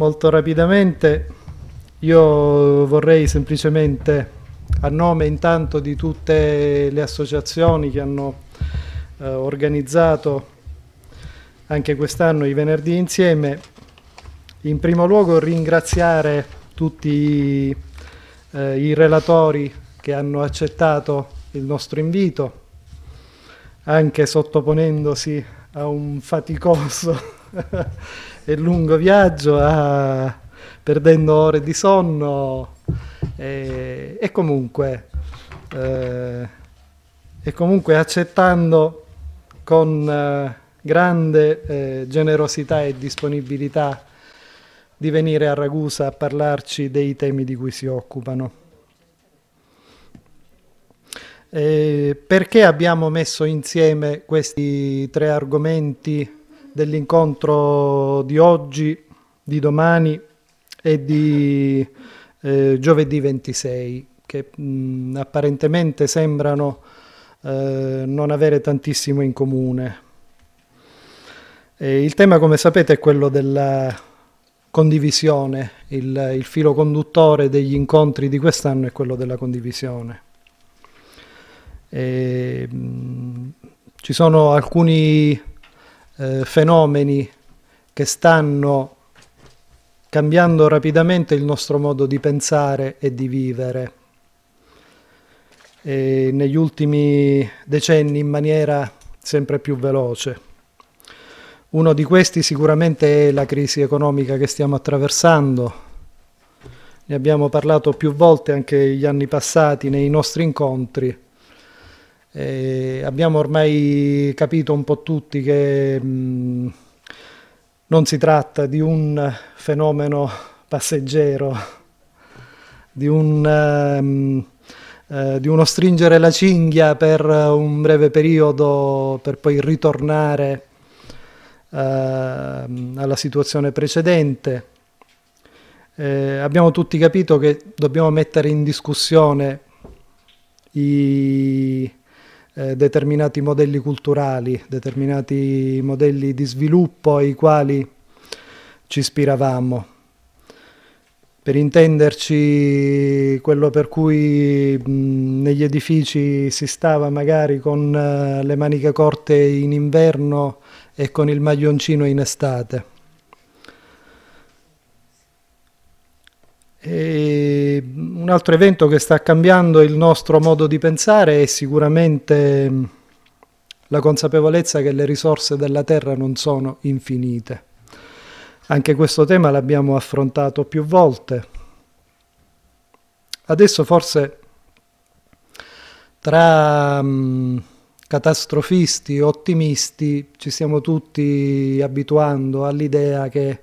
molto rapidamente. Io vorrei semplicemente, a nome intanto di tutte le associazioni che hanno eh, organizzato anche quest'anno i venerdì insieme, in primo luogo ringraziare tutti eh, i relatori che hanno accettato il nostro invito, anche sottoponendosi a un faticoso e lungo viaggio, a, perdendo ore di sonno e, e comunque, eh, e comunque accettando con eh, grande eh, generosità e disponibilità di venire a Ragusa a parlarci dei temi di cui si occupano. Eh, perché abbiamo messo insieme questi tre argomenti dell'incontro di oggi, di domani e di eh, giovedì 26, che mh, mm, apparentemente sembrano eh, non avere tantissimo in comune. E il tema, come sapete, è quello della condivisione, il, il filo conduttore degli incontri di quest'anno è quello della condivisione. E, mh, mm, ci sono alcuni eh, fenomeni che stanno cambiando rapidamente il nostro modo di pensare e di vivere. E negli ultimi decenni in maniera sempre più veloce. Uno di questi sicuramente è la crisi economica che stiamo attraversando. Ne abbiamo parlato più volte anche gli anni passati nei nostri incontri eh, abbiamo ormai capito un po' tutti che mh, mm, non si tratta di un fenomeno passeggero, di, un, uh, uh, di uno stringere la cinghia per un breve periodo per poi ritornare uh, alla situazione precedente. Eh, abbiamo tutti capito che dobbiamo mettere in discussione i, eh, determinati modelli culturali, determinati modelli di sviluppo ai quali ci ispiravamo. Per intenderci, quello per cui mh, negli edifici si stava magari con eh, le maniche corte in inverno e con il maglioncino in estate. E mm, un altro evento che sta cambiando il nostro modo di pensare è sicuramente mm, la consapevolezza che le risorse della Terra non sono infinite. Anche questo tema l'abbiamo affrontato più volte. Adesso forse tra mm, catastrofisti e ottimisti ci stiamo tutti abituando all'idea che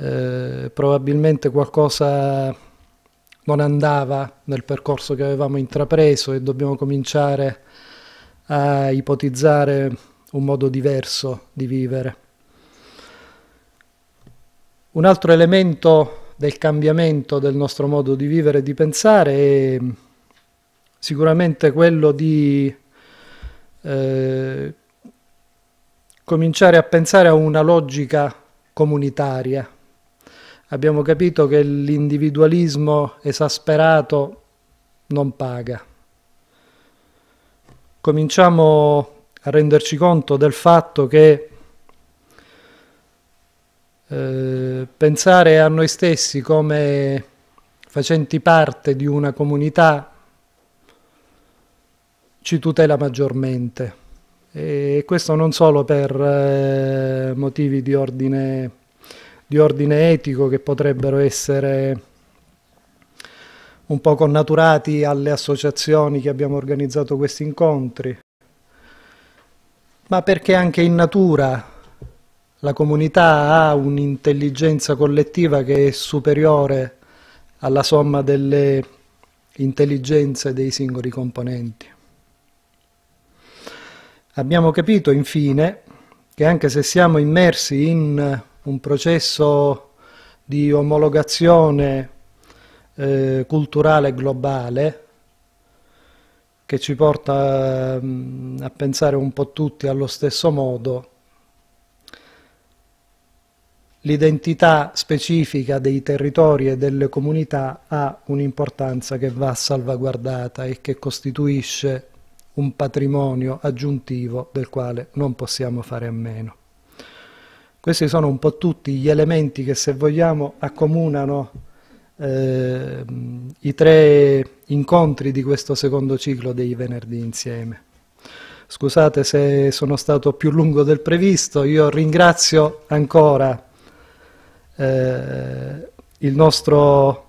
eh, probabilmente qualcosa non andava nel percorso che avevamo intrapreso e dobbiamo cominciare a ipotizzare un modo diverso di vivere. Un altro elemento del cambiamento del nostro modo di vivere e di pensare è sicuramente quello di eh, cominciare a pensare a una logica comunitaria, abbiamo capito che l'individualismo esasperato non paga. Cominciamo a renderci conto del fatto che eh, pensare a noi stessi come facenti parte di una comunità ci tutela maggiormente e questo non solo per eh, motivi di ordine di ordine etico che potrebbero essere un po' connaturati alle associazioni che abbiamo organizzato questi incontri, ma perché anche in natura la comunità ha un'intelligenza collettiva che è superiore alla somma delle intelligenze dei singoli componenti. Abbiamo capito infine che anche se siamo immersi in un processo di omologazione eh, culturale globale che ci porta mh, mm, a pensare un po' tutti allo stesso modo. L'identità specifica dei territori e delle comunità ha un'importanza che va salvaguardata e che costituisce un patrimonio aggiuntivo del quale non possiamo fare a meno. Questi sono un po' tutti gli elementi che, se vogliamo, accomunano eh, i tre incontri di questo secondo ciclo dei venerdì insieme. Scusate se sono stato più lungo del previsto, io ringrazio ancora eh, il nostro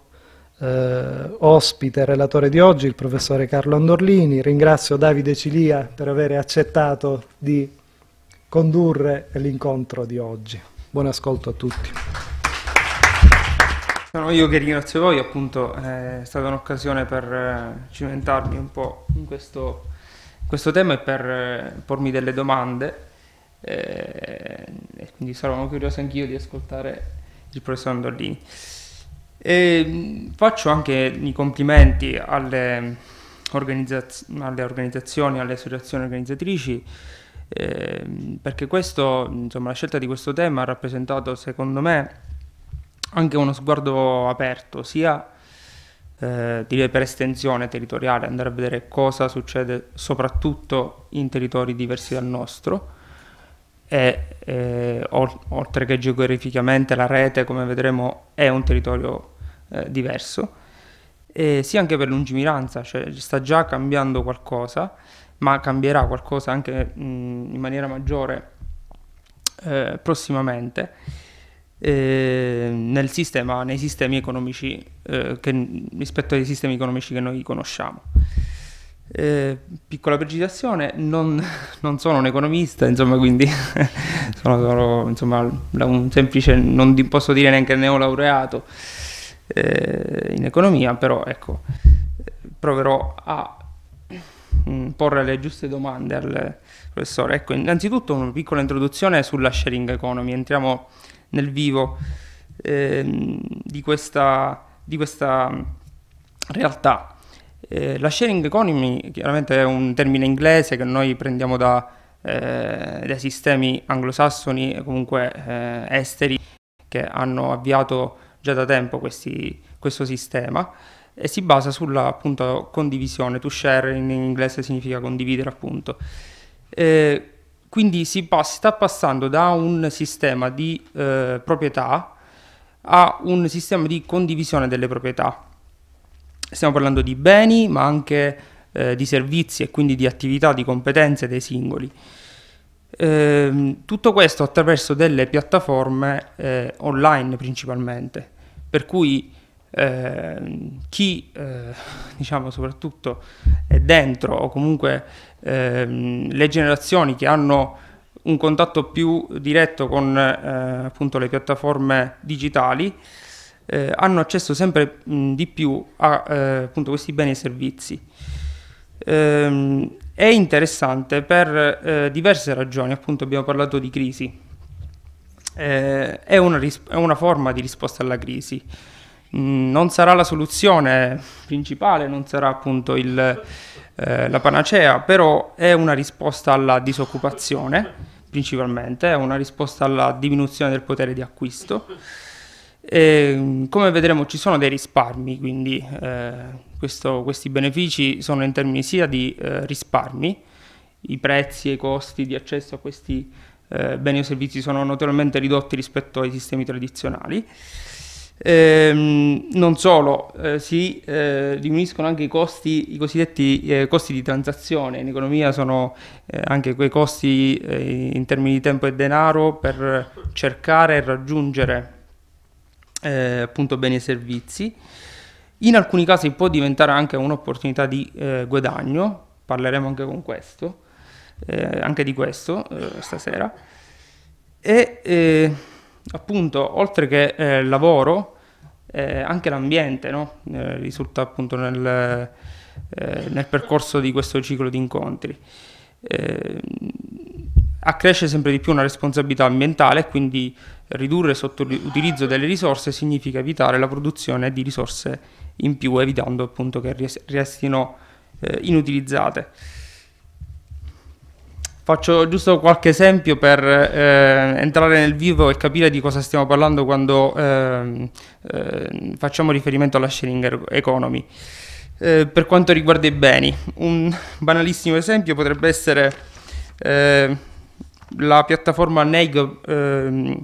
eh, ospite, relatore di oggi, il professore Carlo Andorlini, ringrazio Davide Cilia per aver accettato di condurre l'incontro di oggi. Buon ascolto a tutti. Sono io che ringrazio voi, appunto è stata un'occasione per eh, cimentarmi un po' in questo, in questo tema e per eh, pormi delle domande. Eh, e quindi sarò curioso anch'io di ascoltare il professor Andorlini. E mm, faccio anche i complimenti alle, organizzaz- alle organizzazioni, alle associazioni organizzatrici eh, perché questo, insomma, la scelta di questo tema ha rappresentato secondo me anche uno sguardo aperto, sia eh, direi per estensione territoriale, andare a vedere cosa succede soprattutto in territori diversi dal nostro, e eh, oltre che geograficamente la rete, come vedremo, è un territorio eh, diverso, e sia anche per lungimiranza, cioè sta già cambiando qualcosa ma cambierà qualcosa anche mh, in maniera maggiore eh, prossimamente eh, nel sistema, nei sistemi economici eh, che, rispetto ai sistemi economici che noi conosciamo. Eh, piccola precisazione, non, non, sono un economista, insomma, quindi sono, sono insomma, un semplice, non posso dire neanche neolaureato eh, in economia, però ecco, proverò a Mm, porre le giuste domande al professore. Ecco, innanzitutto una piccola introduzione sulla sharing economy, entriamo nel vivo eh, di, questa, di, questa, mm, realtà. Eh, la sharing economy chiaramente è un termine inglese che noi prendiamo da, eh, dai sistemi anglosassoni e comunque eh, esteri che hanno avviato già da tempo questi, questo sistema e si basa sulla appunto, condivisione, to share in inglese significa condividere appunto. Eh, quindi si pass- sta passando da un sistema di eh, proprietà a un sistema di condivisione delle proprietà. Stiamo parlando di beni, ma anche eh, di servizi e quindi di attività, di competenze dei singoli. Ehm, tutto questo attraverso delle piattaforme eh, online principalmente, per cui eh, chi eh, diciamo soprattutto è dentro o comunque ehm, le generazioni che hanno un contatto più diretto con eh, appunto le piattaforme digitali eh, hanno accesso sempre mh, di più a eh, appunto questi beni e servizi ehm, è interessante per eh, diverse ragioni, appunto abbiamo parlato di crisi, eh, è, una ris- è, una forma di risposta alla crisi. Mm, non sarà la soluzione principale, non sarà appunto il, eh, la panacea, però è una risposta alla disoccupazione principalmente, è una risposta alla diminuzione del potere di acquisto. E, mm, come vedremo ci sono dei risparmi, quindi eh, questo, questi benefici sono in termini sia di eh, risparmi, i prezzi e i costi di accesso a questi eh, beni o servizi sono notevolmente ridotti rispetto ai sistemi tradizionali, Ehm, non solo, eh, si eh, diminuiscono anche i costi, i cosiddetti eh, costi di transazione. In economia sono eh, anche quei costi eh, in termini di tempo e denaro per cercare e raggiungere eh, appunto beni e servizi. In alcuni casi può diventare anche un'opportunità di guadagno, parleremo anche con questo, anche di questo stasera. E, appunto, oltre che eh, lavoro, eh, anche l'ambiente no? eh, risulta appunto nel, eh, nel, percorso di questo ciclo di incontri. Eh, accresce sempre di più una responsabilità ambientale, quindi ridurre sotto l'utilizzo delle risorse significa evitare la produzione di risorse in più, evitando appunto che restino eh, inutilizzate. Faccio giusto qualche esempio per eh, entrare nel vivo e capire di cosa stiamo parlando quando eh, eh, facciamo riferimento alla sharing er-, economy. Eh, per quanto riguarda i beni, un banalissimo esempio potrebbe essere ehm, la piattaforma Neighbor, ehm,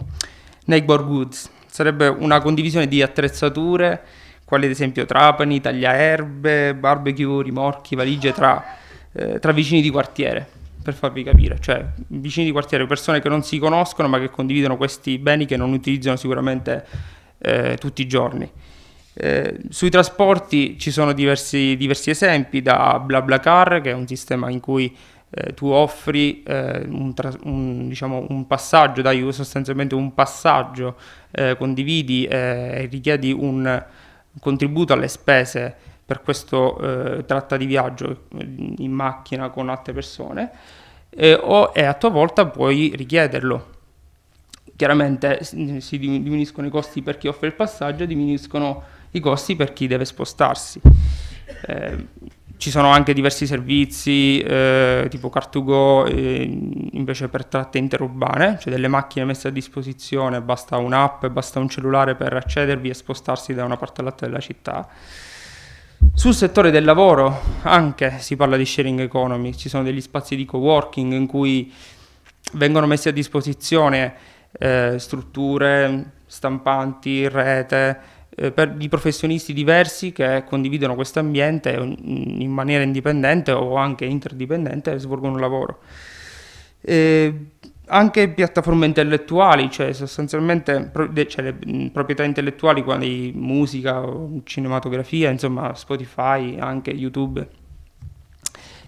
Neighbor Goods, sarebbe una condivisione di attrezzature, quali ad esempio trapani, tagliaerbe, barbecue, rimorchi, valigie tra, eh, tra vicini di quartiere per farvi capire, cioè vicini di quartiere, persone che non si conoscono ma che condividono questi beni che non utilizzano sicuramente eh, tutti i giorni. Eh, sui trasporti ci sono diversi, diversi, esempi, da BlaBlaCar, che è un sistema in cui eh, tu offri eh, un, un, diciamo, un, passaggio, dai sostanzialmente un passaggio, eh, condividi eh, e richiedi un contributo alle spese per questo eh, tratta di viaggio eh, in macchina con altre persone eh, o e a tua volta puoi richiederlo. Chiaramente si diminuiscono i costi per chi offre il passaggio, diminuiscono i costi per chi deve spostarsi. Eh, ci sono anche diversi servizi eh, tipo Cartugo eh, invece per tratte interurbane, cioè delle macchine messe a disposizione, basta un'app, basta un cellulare per accedervi e spostarsi da una parte all'altra della città. Sul settore del lavoro anche si parla di sharing economy, ci sono degli spazi di co-working in cui vengono messi a disposizione eh, strutture, stampanti, rete, eh, per, di professionisti diversi che condividono questo ambiente mm, in maniera indipendente o anche interdipendente e svolgono un lavoro. Eh, anche piattaforme intellettuali, cioè sostanzialmente cioè le, proprietà intellettuali quali musica, cinematografia, insomma Spotify, anche YouTube.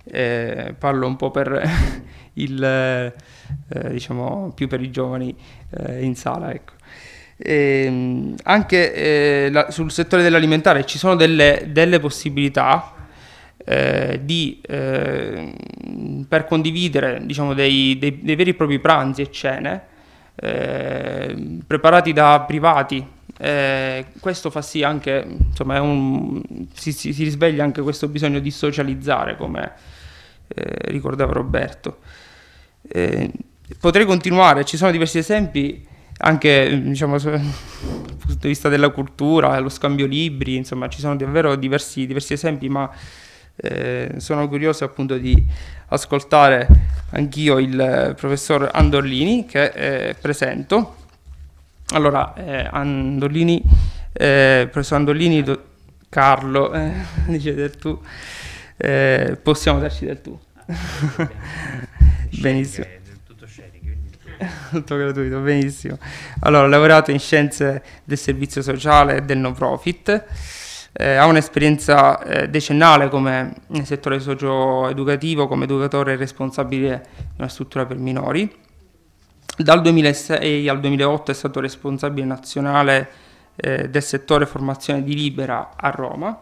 Eh, parlo un po' per il, eh, diciamo, più per i giovani eh, in sala, ecco. E, ehm, anche eh, la, sul settore dell'alimentare ci sono delle, delle possibilità eh, di, eh, per condividere diciamo, dei, dei, dei, veri e propri pranzi e cene eh, preparati da privati. Eh, questo fa sì anche, insomma, un, si, si, si, risveglia anche questo bisogno di socializzare, come eh, ricordava Roberto. Eh, potrei continuare, ci sono diversi esempi anche diciamo dal punto di vista della cultura, lo scambio libri, insomma ci sono davvero diversi, diversi esempi, ma eh, sono curioso appunto di ascoltare anch'io il eh, professor Andorlini che eh, presento. Allora, eh, Andorlini, eh, professor Andorlini, do, Carlo, eh, dice del tu, possiamo darci del tu. benissimo. Tutto tutto gratuito, benissimo. Allora, ho lavorato in scienze del servizio sociale e del no profit eh, ha un'esperienza eh, decennale come nel settore socio-educativo, come educatore responsabile di una struttura per minori. Dal 2006 al 2008 è stato responsabile nazionale eh, del settore formazione di Libera a Roma.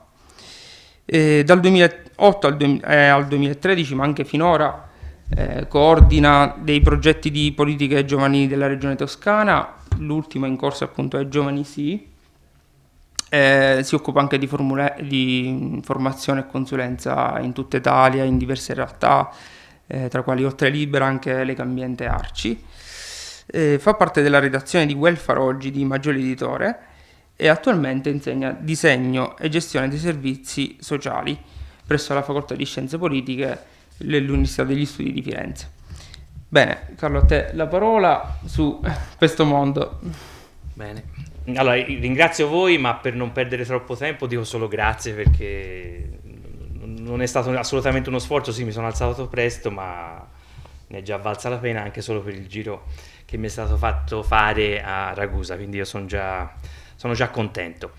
dal 2008 al, eh, al 2013, ma anche finora, eh, coordina dei progetti di politiche giovanili della regione toscana, l'ultimo in corso appunto è Giovani Sì, eh, si occupa anche di, formule- di, formazione e consulenza in tutta Italia, in diverse realtà, eh, tra quali Oltre Libera, anche Legambiente Arci. Eh, fa parte della redazione di Welfare Oggi di Maggiore Editore e attualmente insegna disegno e gestione dei servizi sociali presso la Facoltà di Scienze Politiche dell'Università degli Studi di Firenze. Bene, Carlo, a te la parola su questo mondo. Bene. Allora, ringrazio voi, ma per non perdere troppo tempo dico solo grazie perché non è stato assolutamente uno sforzo, sì mi sono alzato presto, ma ne è già valsa la pena anche solo per il giro che mi è stato fatto fare a Ragusa, quindi io sono già, sono già contento.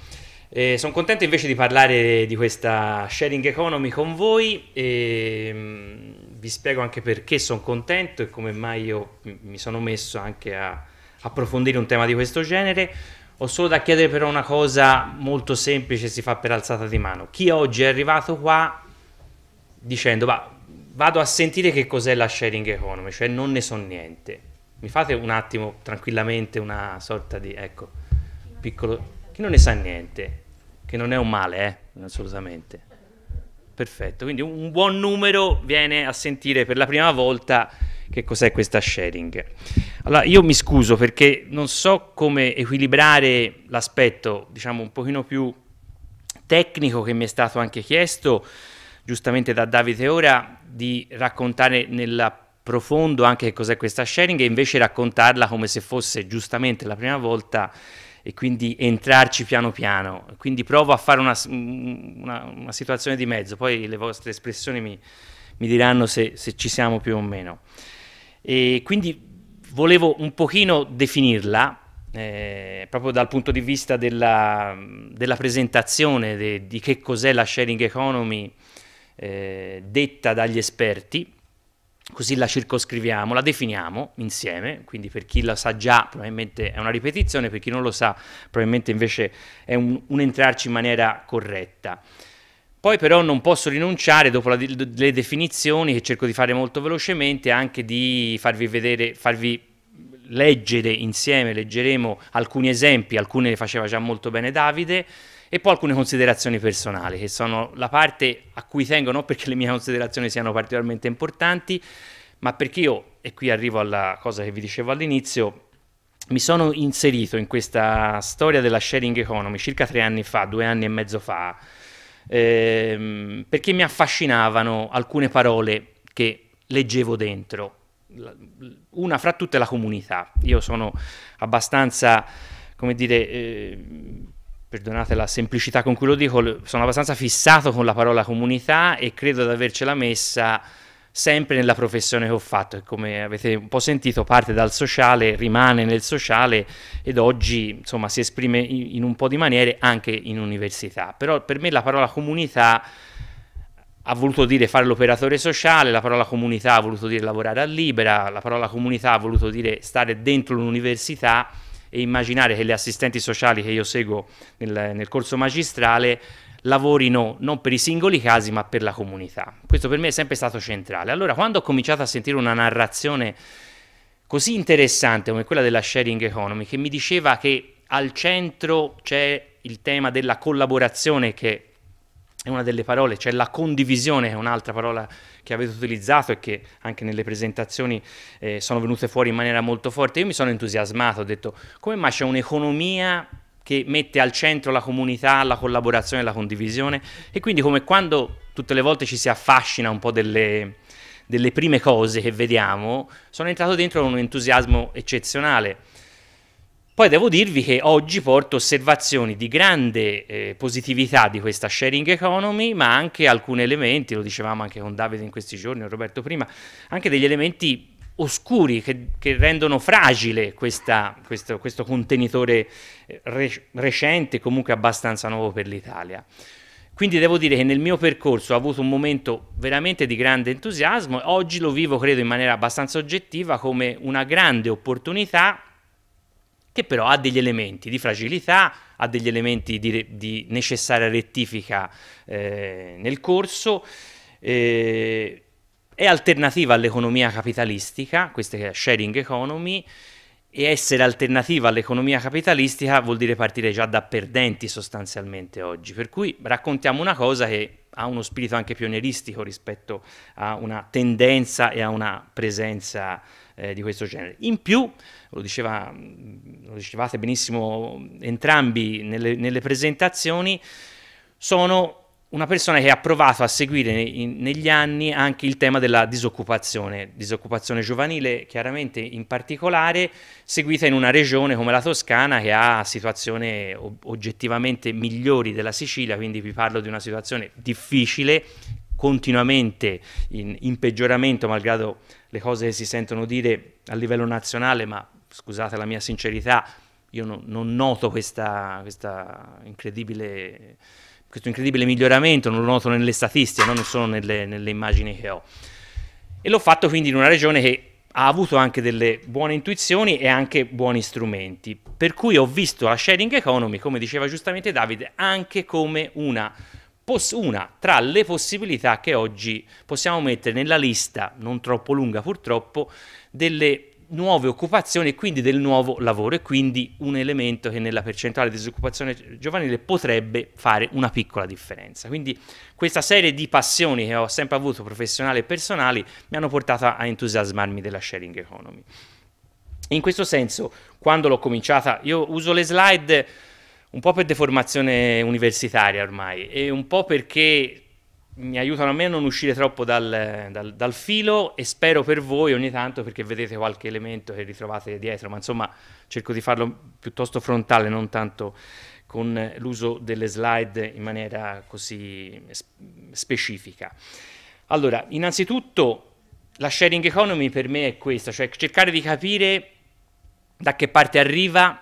Eh, sono contento invece di parlare di questa sharing economy con voi e mm, vi spiego anche perché sono contento e come mai io mi sono messo anche a approfondire un tema di questo genere ho solo da chiedere però una cosa molto semplice, si fa per alzata di mano. Chi oggi è arrivato qua dicendo va, vado a sentire che cos'è la sharing economy, cioè non ne so niente. Mi fate un attimo tranquillamente una sorta di, ecco, piccolo... Chi non ne sa niente, che non è un male, eh, assolutamente. Perfetto, quindi un buon numero viene a sentire per la prima volta che cos'è questa sharing. Allora, io mi scuso perché non so come equilibrare l'aspetto, diciamo, un pochino più tecnico che mi è stato anche chiesto, giustamente da Davide Ora, di raccontare nel profondo anche cos'è questa sharing e invece raccontarla come se fosse giustamente la prima volta e quindi entrarci piano piano. Quindi provo a fare una, una, una situazione di mezzo, poi le vostre espressioni mi, mi diranno se, se ci siamo più o meno. E quindi volevo un pochino definirla, eh, proprio dal punto di vista della, della presentazione de, di che cos'è la sharing economy eh, detta dagli esperti, così la circoscriviamo, la definiamo insieme, quindi per chi la sa già probabilmente è una ripetizione, per chi non lo sa probabilmente invece è un, un entrarci in maniera corretta. Poi però non posso rinunciare, dopo la, le definizioni che cerco di fare molto velocemente, anche di farvi vedere, farvi leggere insieme, leggeremo alcuni esempi, alcune le faceva già molto bene Davide, e poi alcune considerazioni personali, che sono la parte a cui tengo, non perché le mie considerazioni siano particolarmente importanti, ma perché io, e qui arrivo alla cosa che vi dicevo all'inizio, mi sono inserito in questa storia della sharing economy circa tre anni fa, due anni e mezzo fa, ehm, perché mi affascinavano alcune parole che leggevo dentro, una fra tutte la comunità. Io sono abbastanza, come dire, eh, perdonate la semplicità con cui lo dico, sono abbastanza fissato con la parola comunità e credo di avercela messa sempre nella professione che ho fatto, che come avete un po' sentito parte dal sociale, rimane nel sociale ed oggi insomma, si esprime in un po' di maniere anche in università. Però per me la parola comunità ha voluto dire fare l'operatore sociale, la parola comunità ha voluto dire lavorare a libera, la parola comunità ha voluto dire stare dentro l'università e immaginare che le assistenti sociali che io seguo nel, nel corso magistrale lavorino non per i singoli casi ma per la comunità. Questo per me è sempre stato centrale. Allora quando ho cominciato a sentire una narrazione così interessante come quella della sharing economy che mi diceva che al centro c'è il tema della collaborazione che è una delle parole, c'è cioè la condivisione, è un'altra parola che avete utilizzato e che anche nelle presentazioni eh, sono venute fuori in maniera molto forte. Io mi sono entusiasmato, ho detto come mai c'è un'economia che mette al centro la comunità, la collaborazione, la condivisione e quindi come quando tutte le volte ci si affascina un po' delle, delle prime cose che vediamo, sono entrato dentro con un entusiasmo eccezionale. Poi devo dirvi che oggi porto osservazioni di grande eh, positività di questa sharing economy, ma anche alcuni elementi, lo dicevamo anche con Davide in questi giorni, o Roberto prima, anche degli elementi oscuri che, che rendono fragile questa, questo, questo, contenitore eh, re, recente, comunque abbastanza nuovo per l'Italia. Quindi devo dire che nel mio percorso ho avuto un momento veramente di grande entusiasmo oggi lo vivo, credo, in maniera abbastanza oggettiva come una grande opportunità che però ha degli elementi di fragilità, ha degli elementi di, di necessaria rettifica eh, nel corso. Eh, è alternativa all'economia capitalistica, questa è sharing economy, e essere alternativa all'economia capitalistica vuol dire partire già da perdenti sostanzialmente oggi, per cui raccontiamo una cosa che ha uno spirito anche pionieristico rispetto a una tendenza e a una presenza eh, di questo genere. In più, lo, diceva, lo dicevate benissimo entrambi nelle, nelle presentazioni, sono una persona che ha provato a seguire in, negli anni anche il tema della disoccupazione, disoccupazione giovanile chiaramente in particolare, seguita in una regione come la Toscana che ha situazioni oggettivamente migliori della Sicilia, quindi vi parlo di una situazione difficile, continuamente in, in peggioramento, malgrado le cose che si sentono dire a livello nazionale, ma scusate la mia sincerità, io no, non noto questa, questa incredibile questo incredibile miglioramento, non lo noto nelle statistiche, non solo nelle, nelle immagini che ho. E l'ho fatto quindi in una regione che ha avuto anche delle buone intuizioni e anche buoni strumenti. Per cui ho visto la sharing economy, come diceva giustamente Davide, anche come una, poss- una, tra le possibilità che oggi possiamo mettere nella lista, non troppo lunga purtroppo, delle nuove occupazioni e quindi del nuovo lavoro e quindi un elemento che nella percentuale di disoccupazione giovanile potrebbe fare una piccola differenza. Quindi questa serie di passioni che ho sempre avuto professionali e personali mi hanno portato a entusiasmarmi della sharing economy. In questo senso, quando l'ho cominciata, io uso le slide un po' per deformazione universitaria ormai e un po' perché mi aiutano a me a non uscire troppo dal, dal, dal, filo e spero per voi ogni tanto perché vedete qualche elemento che ritrovate dietro, ma insomma cerco di farlo piuttosto frontale, non tanto con l'uso delle slide in maniera così specifica. Allora, innanzitutto la sharing economy per me è questa, cioè cercare di capire da che parte arriva,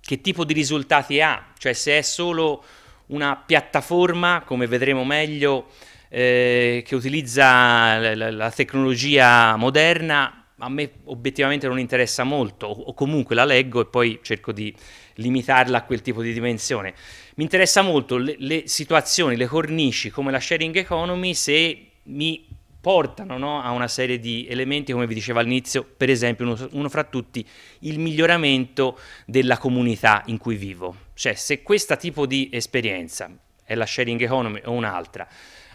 che tipo di risultati ha, cioè se è solo una piattaforma, come vedremo meglio, eh, che utilizza la, la tecnologia moderna a me obiettivamente non interessa molto, o comunque la leggo e poi cerco di limitarla a quel tipo di dimensione. Mi interessa molto le, le situazioni, le cornici come la sharing economy se mi portano no, a una serie di elementi, come vi dicevo all'inizio, per esempio uno, uno fra tutti il miglioramento della comunità in cui vivo. Cioè se questo tipo di esperienza è la sharing economy o un'altra,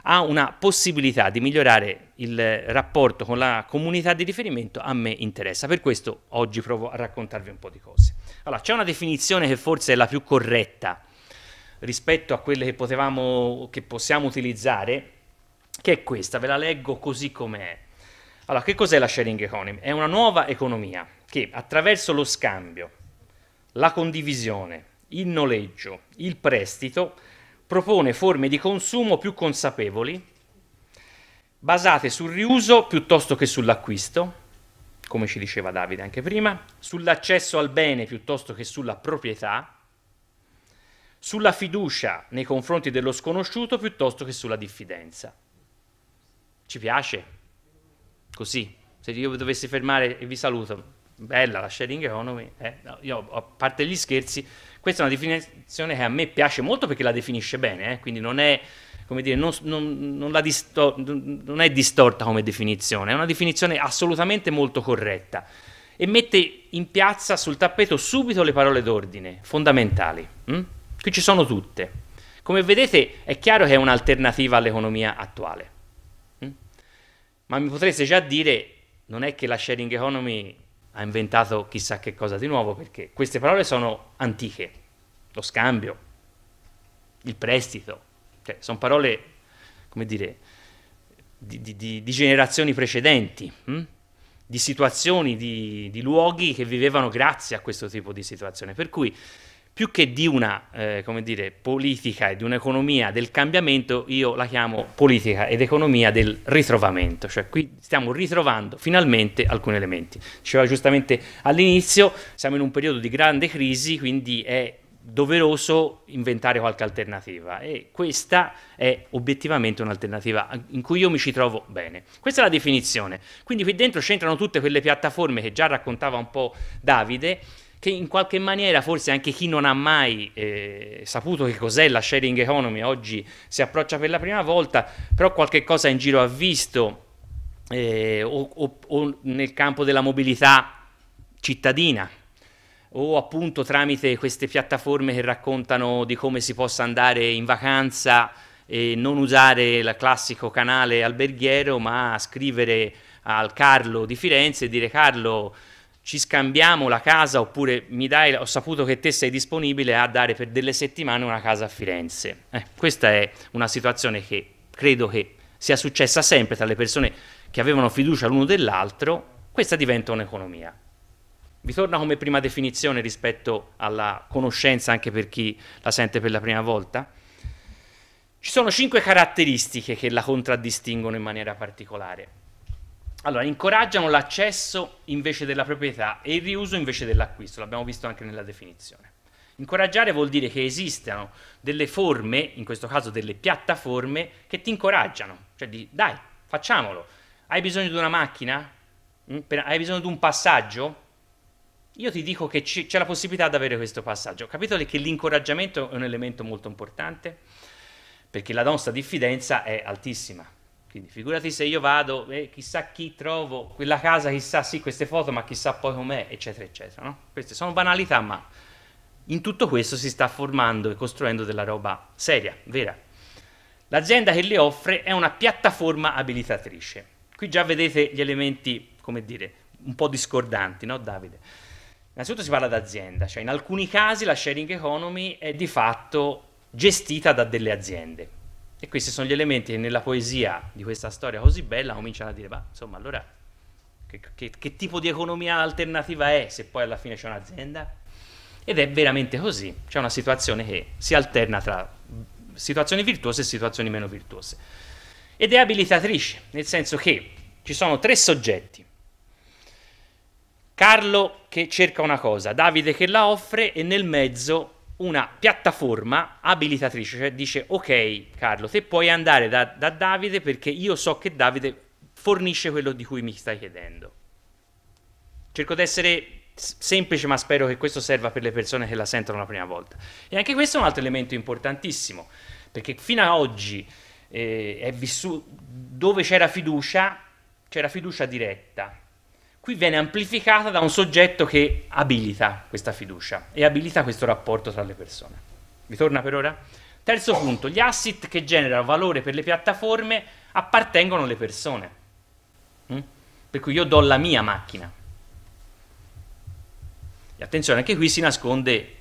ha una possibilità di migliorare il rapporto con la comunità di riferimento, a me interessa. Per questo oggi provo a raccontarvi un po' di cose. Allora, c'è una definizione che forse è la più corretta rispetto a quelle che, potevamo, che possiamo utilizzare, che è questa, ve la leggo così com'è. Allora, che cos'è la sharing economy? È una nuova economia che attraverso lo scambio, la condivisione, il noleggio, il prestito, propone forme di consumo più consapevoli, basate sul riuso piuttosto che sull'acquisto, come ci diceva Davide anche prima, sull'accesso al bene piuttosto che sulla proprietà, sulla fiducia nei confronti dello sconosciuto piuttosto che sulla diffidenza. Ci piace? Così, se io dovessi fermare e vi saluto, bella la sharing economy, eh? io, a parte gli scherzi, questa è una definizione che a me piace molto perché la definisce bene, eh? quindi non è, dire, non, non, non, distor- non è distorta come definizione, è una definizione assolutamente molto corretta e mette in piazza sul tappeto subito le parole d'ordine fondamentali. Mm? Qui ci sono tutte. Come vedete è chiaro che è un'alternativa all'economia attuale. Mm? Ma mi potreste già dire, non è che la sharing economy ha inventato chissà che cosa di nuovo, perché queste parole sono antiche, lo scambio, il prestito, cioè, sono parole, come dire, di, di, di generazioni precedenti, hm? di situazioni, di, di luoghi che vivevano grazie a questo tipo di situazione. Per cui più che di una eh, dire, politica e di un'economia del cambiamento, io la chiamo politica ed economia del ritrovamento, cioè qui stiamo ritrovando finalmente alcuni elementi. Diceva giustamente all'inizio, siamo in un periodo di grande crisi, quindi è doveroso inventare qualche alternativa e questa è obiettivamente un'alternativa in cui io mi ci trovo bene. Questa è la definizione, quindi qui dentro c'entrano tutte quelle piattaforme che già raccontava un po' Davide, che in qualche maniera forse anche chi non ha mai eh, saputo che cos'è la sharing economy oggi si approccia per la prima volta, però qualche cosa in giro ha visto eh, o, o, o nel campo della mobilità cittadina o appunto tramite queste piattaforme che raccontano di come si possa andare in vacanza e non usare il classico canale alberghiero ma scrivere al Carlo di Firenze e dire Carlo ci scambiamo la casa oppure mi dai, ho saputo che te sei disponibile a dare per delle settimane una casa a Firenze. Eh, questa è una situazione che credo che sia successa sempre tra le persone che avevano fiducia l'uno dell'altro, questa diventa un'economia. Vi torna come prima definizione rispetto alla conoscenza anche per chi la sente per la prima volta? Ci sono cinque caratteristiche che la contraddistinguono in maniera particolare. Allora, incoraggiano l'accesso invece della proprietà e il riuso invece dell'acquisto, l'abbiamo visto anche nella definizione. Incoraggiare vuol dire che esistano delle forme, in questo caso delle piattaforme, che ti incoraggiano, cioè di dai, facciamolo. Hai bisogno di una macchina? Mm, hai bisogno di un passaggio? Io ti dico che c'è la possibilità di avere questo passaggio. Capito che l'incoraggiamento è un elemento molto importante? Perché la nostra diffidenza è altissima quindi figurati se io vado, eh, chissà chi trovo, quella casa, chissà sì queste foto, ma chissà poi com'è, eccetera, eccetera. No? Queste sono banalità, ma in tutto questo si sta formando e costruendo della roba seria, vera. L'azienda che le offre è una piattaforma abilitatrice. Qui già vedete gli elementi, come dire, un po' discordanti, no Davide? Innanzitutto si parla d'azienda, cioè in alcuni casi la sharing economy è di fatto gestita da delle aziende e questi sono gli elementi che nella poesia di questa storia così bella cominciano a dire, ma insomma allora che, che, che tipo di economia alternativa è se poi alla fine c'è un'azienda? Ed è veramente così, c'è una situazione che si alterna tra situazioni virtuose e situazioni meno virtuose. Ed è abilitatrice, nel senso che ci sono tre soggetti. Carlo che cerca una cosa, Davide che la offre e nel mezzo una piattaforma abilitatrice, cioè dice ok Carlo, te puoi andare da, da Davide perché io so che Davide fornisce quello di cui mi stai chiedendo. Cerco di essere semplice, ma spero che questo serva per le persone che la sentono la prima volta. E anche questo è un altro elemento importantissimo, perché fino ad oggi eh, è vissuto dove c'era fiducia, c'era fiducia diretta qui viene amplificata da un soggetto che abilita questa fiducia e abilita questo rapporto tra le persone. Vi torna per ora? Terzo punto, gli asset che generano valore per le piattaforme appartengono alle persone. Mm? Per cui io do la mia macchina. E attenzione, anche qui si nasconde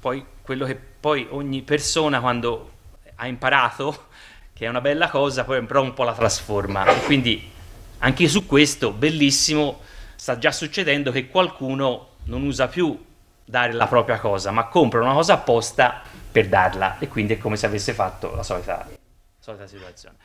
poi quello che poi ogni persona quando ha imparato, che è una bella cosa, poi però un po' la trasforma. E quindi anche su questo, bellissimo, sta già succedendo che qualcuno non usa più dare la propria cosa, ma compra una cosa apposta per darla e quindi è come se avesse fatto la solita, la solita situazione.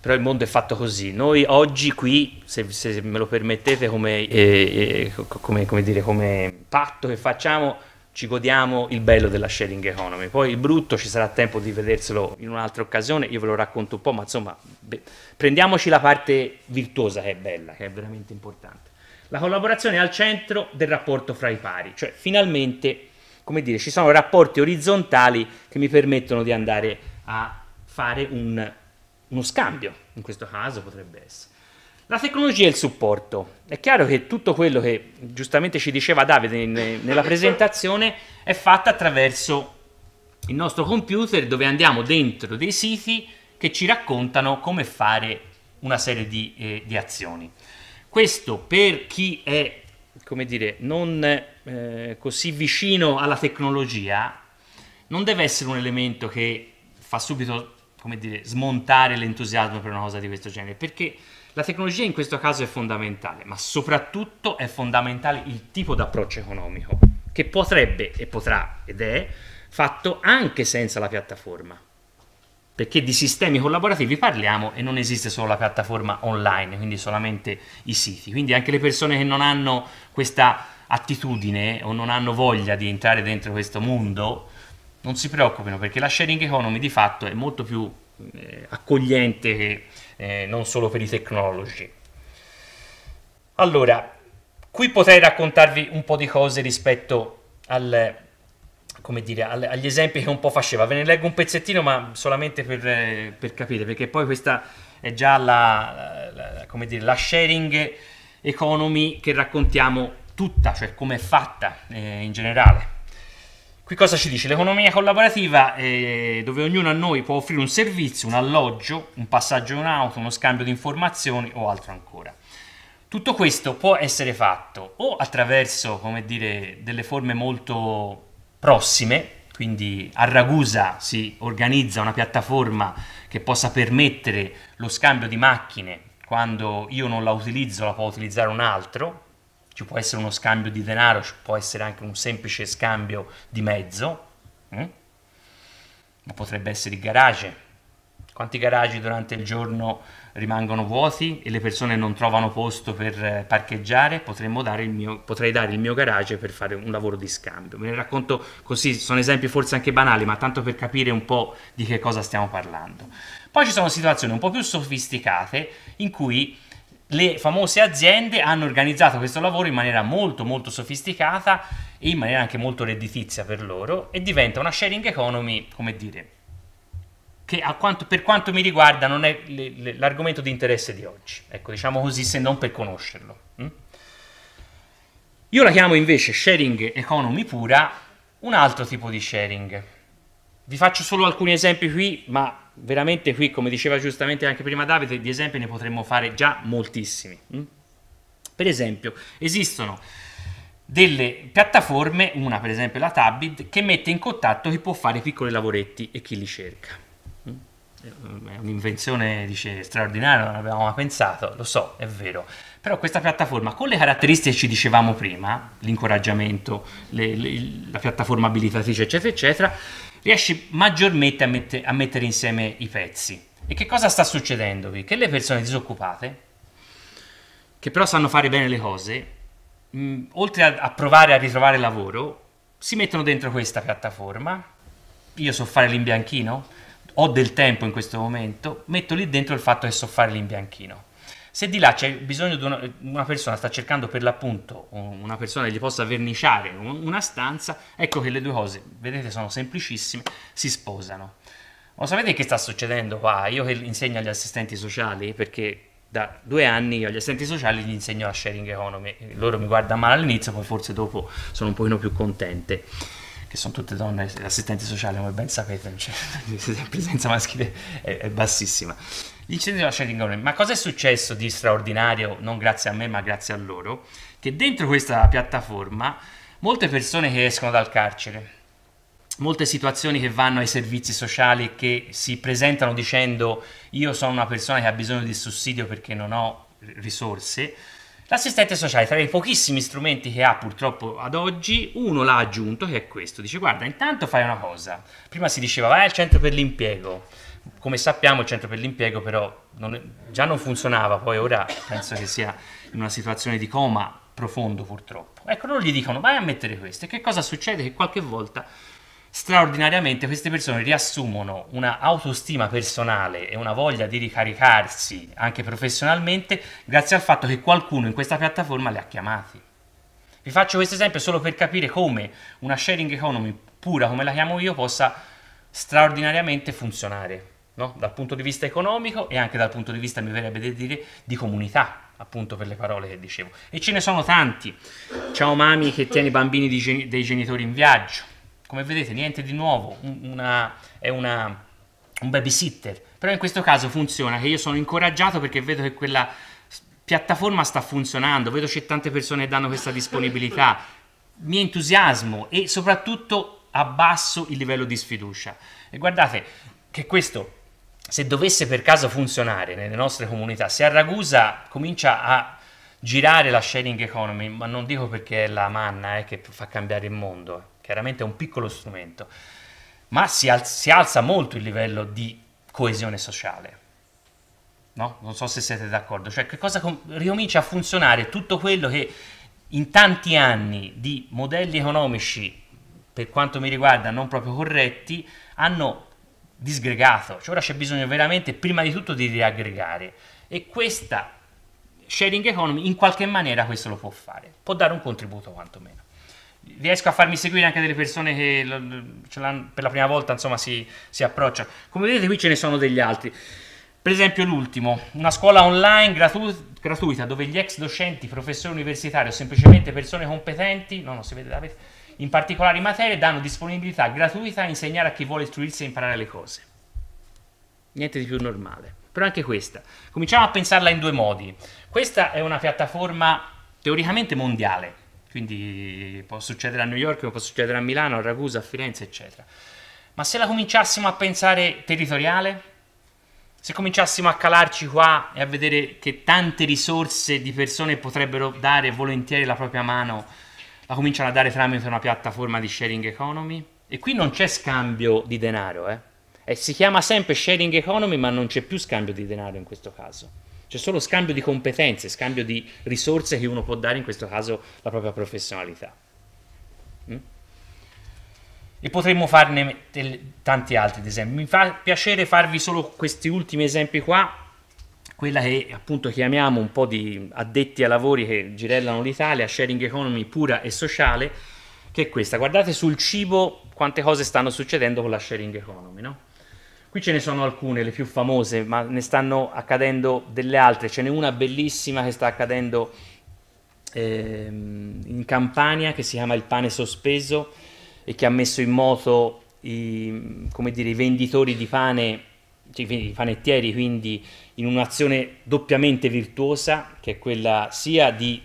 Però il mondo è fatto così. Noi oggi qui, se, se me lo permettete, come, eh, eh, come, come, dire, come patto che facciamo, ci godiamo il bello della sharing economy. Poi il brutto ci sarà tempo di vederselo in un'altra occasione, io ve lo racconto un po', ma insomma beh, prendiamoci la parte virtuosa che è bella, che è veramente importante. La collaborazione è al centro del rapporto fra i pari, cioè finalmente, come dire, ci sono rapporti orizzontali che mi permettono di andare a fare un, uno scambio, in questo caso potrebbe essere. La tecnologia e il supporto. È chiaro che tutto quello che giustamente ci diceva Davide nella presentazione è fatto attraverso il nostro computer dove andiamo dentro dei siti che ci raccontano come fare una serie di, eh, di azioni. Questo per chi è, come dire, non eh, così vicino alla tecnologia, non deve essere un elemento che fa subito, come dire, smontare l'entusiasmo per una cosa di questo genere, perché la tecnologia in questo caso è fondamentale, ma soprattutto è fondamentale il tipo d'approccio economico, che potrebbe e potrà ed è fatto anche senza la piattaforma. Perché di sistemi collaborativi parliamo e non esiste solo la piattaforma online, quindi solamente i siti. Quindi anche le persone che non hanno questa attitudine o non hanno voglia di entrare dentro questo mondo, non si preoccupino perché la sharing economy di fatto è molto più eh, accogliente che eh, non solo per i tecnologi. Allora, qui potrei raccontarvi un po' di cose rispetto al, dire, al, agli esempi che un po' faceva. Ve ne leggo un pezzettino, ma solamente per, eh, per capire, perché poi questa è già la, la, la, dire, la sharing economy che raccontiamo tutta, cioè come è fatta eh, in generale. Qui cosa ci dice? L'economia collaborativa è eh, dove ognuno a noi può offrire un servizio, un alloggio, un passaggio in auto, uno scambio di informazioni o altro ancora. Tutto questo può essere fatto o attraverso, come dire, delle forme molto prossime, quindi a Ragusa si organizza una piattaforma che possa permettere lo scambio di macchine quando io non la utilizzo la può utilizzare un altro, ci può essere uno scambio di denaro, ci può essere anche un semplice scambio di mezzo, hm? ma potrebbe essere il garage. Quanti garage durante il giorno rimangono vuoti e le persone non trovano posto per eh, parcheggiare? Dare mio, potrei dare il mio garage per fare un lavoro di scambio. Ve ne racconto così, sono esempi forse anche banali, ma tanto per capire un po' di che cosa stiamo parlando. Poi ci sono situazioni un po' più sofisticate in cui le famose aziende hanno organizzato questo lavoro in maniera molto molto sofisticata e in maniera anche molto redditizia per loro e diventa una sharing economy, come dire, che quanto, per quanto mi riguarda non è l'argomento di interesse di oggi, ecco diciamo così se non per conoscerlo. Mm? Io la chiamo invece sharing economy pura, un altro tipo di sharing. Vi faccio solo alcuni esempi qui, ma veramente qui, come diceva giustamente anche prima Davide, di esempi ne potremmo fare già moltissimi. Mm? Per esempio, esistono delle piattaforme, una per esempio la Tabid, che mette in contatto chi può fare piccoli lavoretti e chi li cerca. Eh, è un'invenzione dice, straordinaria, non avevamo mai pensato, lo so, è vero. Però questa piattaforma, con le caratteristiche che ci dicevamo prima, l'incoraggiamento, le, le, la piattaforma abilitatrice, eccetera, eccetera, riesci maggiormente a, mette, a mettere insieme i pezzi. E che cosa sta succedendo qui? Che le persone disoccupate, che però sanno fare bene le cose, mh, oltre a, a provare a ritrovare lavoro, si mettono dentro questa piattaforma. Io so fare l'imbianchino, ho del tempo in questo momento, metto lì dentro il fatto che so fare l'imbianchino. Se di là c'è bisogno di una, una, persona, sta cercando per l'appunto una persona che gli possa verniciare una stanza, ecco che le due cose, vedete, sono semplicissime, si sposano. Ma sapete che sta succedendo qua? Io che insegno agli assistenti sociali, perché da due anni io agli assistenti sociali gli insegno la sharing economy, loro mi guardano male all'inizio, poi forse dopo sono un pochino più contente che sono tutte donne assistenti sociali, come ben sapete, cioè, la presenza maschile è, è bassissima. L'incendio della Schrödinger, ma cosa è successo di straordinario, non grazie a me, ma grazie a loro? Che dentro questa piattaforma molte persone che escono dal carcere, molte situazioni che vanno ai servizi sociali e che si presentano dicendo io sono una persona che ha bisogno di sussidio perché non ho risorse, L'assistente sociale, tra i pochissimi strumenti che ha purtroppo ad oggi, uno l'ha aggiunto che è questo. Dice guarda, intanto fai una cosa. Prima si diceva vai al centro per l'impiego. Come sappiamo il centro per l'impiego però non è, già non funzionava, poi ora penso che sia in una situazione di coma profondo purtroppo. Ecco, loro gli dicono vai a mettere questo e che cosa succede? Che qualche volta straordinariamente queste persone riassumono una autostima personale e una voglia di ricaricarsi anche professionalmente grazie al fatto che qualcuno in questa piattaforma le ha chiamati. Vi faccio questo esempio solo per capire come una sharing economy pura, come la chiamo io, possa straordinariamente funzionare, no? dal punto di vista economico e anche dal punto di vista, mi verrebbe da dire, di comunità, appunto per le parole che dicevo. E ce ne sono tanti. Ciao mami che tieni i bambini gen- dei genitori in viaggio come vedete niente di nuovo, una, è una, un babysitter, però in questo caso funziona, che io sono incoraggiato perché vedo che quella piattaforma sta funzionando, vedo che tante persone danno questa disponibilità, mi entusiasmo e soprattutto abbasso il livello di sfiducia. E guardate che questo se dovesse per caso funzionare nelle nostre comunità, se a Ragusa comincia a girare la sharing economy, ma non dico perché è la manna eh, che fa cambiare il mondo, eh chiaramente è un piccolo strumento, ma si, al- si alza molto il livello di coesione sociale. No? Non so se siete d'accordo, cioè che cosa com- ricomincia a funzionare tutto quello che in tanti anni di modelli economici, per quanto mi riguarda, non proprio corretti, hanno disgregato. Cioè ora c'è bisogno veramente, prima di tutto, di riaggregare. E questa sharing economy in qualche maniera questo lo può fare, può dare un contributo quantomeno riesco a farmi seguire anche delle persone che per la prima volta insomma, si, si approcciano. Come vedete qui ce ne sono degli altri. Per esempio l'ultimo, una scuola online gratu gratuita dove gli ex docenti, professori universitari o semplicemente persone competenti, no, non si vede, Davide, in particolari materie danno disponibilità gratuita a insegnare a chi vuole istruirsi e imparare le cose. Niente di più normale. Però anche questa, cominciamo a pensarla in due modi. Questa è una piattaforma teoricamente mondiale, quindi può succedere a New York, può succedere a Milano, a Ragusa, a Firenze, eccetera. Ma se la cominciassimo a pensare territoriale, se cominciassimo a calarci qua e a vedere che tante risorse di persone potrebbero dare volentieri la propria mano, la cominciano a dare tramite una piattaforma di sharing economy, e qui non c'è scambio di denaro, eh? si chiama sempre sharing economy, ma non c'è più scambio di denaro in questo caso. C'è solo scambio di competenze, scambio di risorse che uno può dare, in questo caso la propria professionalità. Mm? E potremmo farne tanti altri esempi. Mi fa piacere farvi solo questi ultimi esempi qua, quella che appunto chiamiamo un po' di addetti a lavori che girellano l'Italia, sharing economy pura e sociale, che è questa. Guardate sul cibo quante cose stanno succedendo con la sharing economy, no? Qui ce ne sono alcune, le più famose, ma ne stanno accadendo delle altre. Ce n'è una bellissima che sta accadendo eh, in Campania, che si chiama Il pane sospeso e che ha messo in moto i, dire, i venditori di pane, cioè i panettieri, quindi in un'azione doppiamente virtuosa, che è quella sia di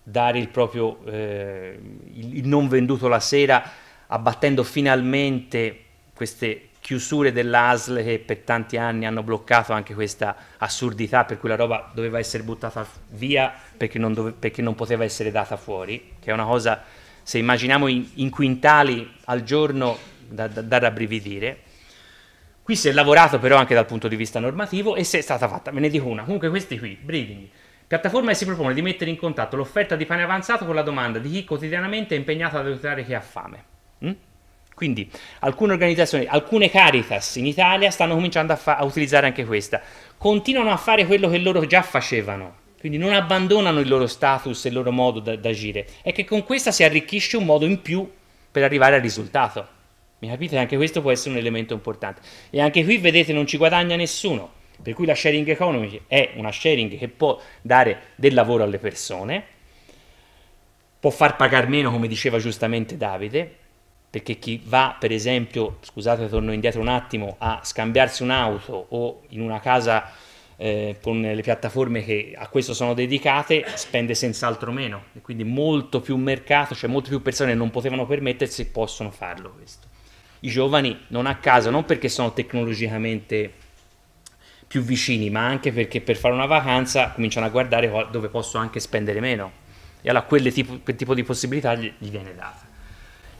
dare il proprio eh, il non venduto la sera, abbattendo finalmente queste chiusure dell'ASL che per tanti anni hanno bloccato anche questa assurdità per cui la roba doveva essere buttata via perché non, dove, perché non poteva essere data fuori, che è una cosa, se immaginiamo in, in quintali al giorno, da, da, da rabbrividire. Qui si è lavorato però anche dal punto di vista normativo e se è stata fatta, ve ne dico una, comunque questi qui, brividi. Piattaforma che si propone di mettere in contatto l'offerta di pane avanzato con la domanda di chi quotidianamente è impegnato ad aiutare chi ha fame. Mm? Quindi alcune organizzazioni, alcune Caritas in Italia stanno cominciando a, a utilizzare anche questa. Continuano a fare quello che loro già facevano, quindi non abbandonano il loro status e il loro modo agire. è che con questa si arricchisce un modo in più per arrivare al risultato. Mi capite? Anche questo può essere un elemento importante. E anche qui vedete non ci guadagna nessuno, per cui la sharing economy è una sharing che può dare del lavoro alle persone, può far pagare meno come diceva giustamente Davide, perché chi va per esempio, scusate torno indietro un attimo, a scambiarsi un'auto o in una casa eh, con le piattaforme che a questo sono dedicate spende senz'altro meno e quindi molto più mercato, cioè molte più persone non potevano permettersi possono farlo questo. I giovani non a caso, non perché sono tecnologicamente più vicini, ma anche perché per fare una vacanza cominciano a guardare dove posso anche spendere meno e allora tipo, quel tipo di possibilità gli viene data.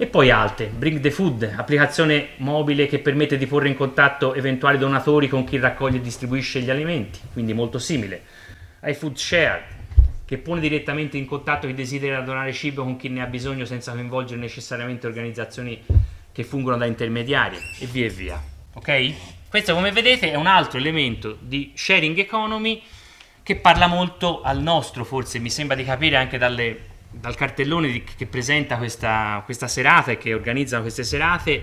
E poi altre, Bring the Food, applicazione mobile che permette di porre in contatto eventuali donatori con chi raccoglie e distribuisce gli alimenti, quindi molto simile. Hai Food Share, che pone direttamente in contatto chi desidera donare cibo con chi ne ha bisogno senza coinvolgere necessariamente organizzazioni che fungono da intermediari e via e via. Ok? Questo come vedete è un altro elemento di sharing economy che parla molto al nostro, forse mi sembra di capire anche dalle dal cartellone di, che presenta questa, questa serata e che organizza queste serate,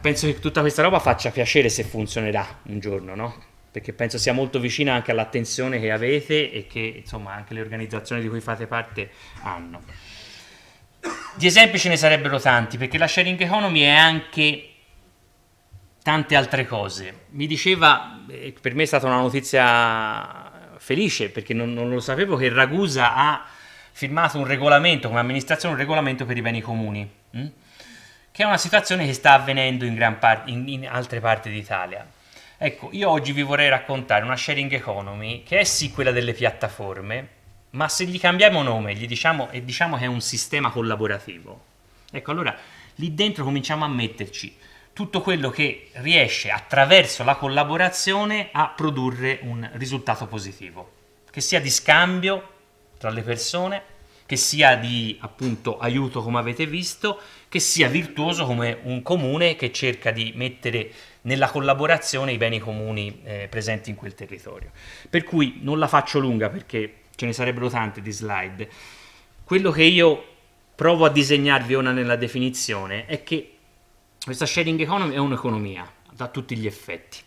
penso che tutta questa roba faccia piacere se funzionerà un giorno, no? Perché penso sia molto vicina anche all'attenzione che avete e che insomma anche le organizzazioni di cui fate parte hanno. Di esempi ce ne sarebbero tanti, perché la sharing economy è anche tante altre cose. Mi diceva, eh, per me è stata una notizia felice, perché non, non lo sapevo, che Ragusa ha firmato un regolamento come amministrazione, un regolamento per i beni comuni, mh? Mm? che è una situazione che sta avvenendo in, parte, in, in altre parti d'Italia. Ecco, io oggi vi vorrei raccontare una sharing economy che è sì quella delle piattaforme, ma se gli cambiamo nome gli diciamo, e diciamo che è un sistema collaborativo, ecco allora lì dentro cominciamo a metterci tutto quello che riesce attraverso la collaborazione a produrre un risultato positivo, che sia di scambio tra le persone, che sia di appunto aiuto come avete visto, che sia virtuoso come un comune che cerca di mettere nella collaborazione i beni comuni eh, presenti in quel territorio. Per cui non la faccio lunga perché ce ne sarebbero tante di slide. Quello che io provo a disegnarvi ora nella definizione è che questa sharing economy è un'economia da tutti gli effetti.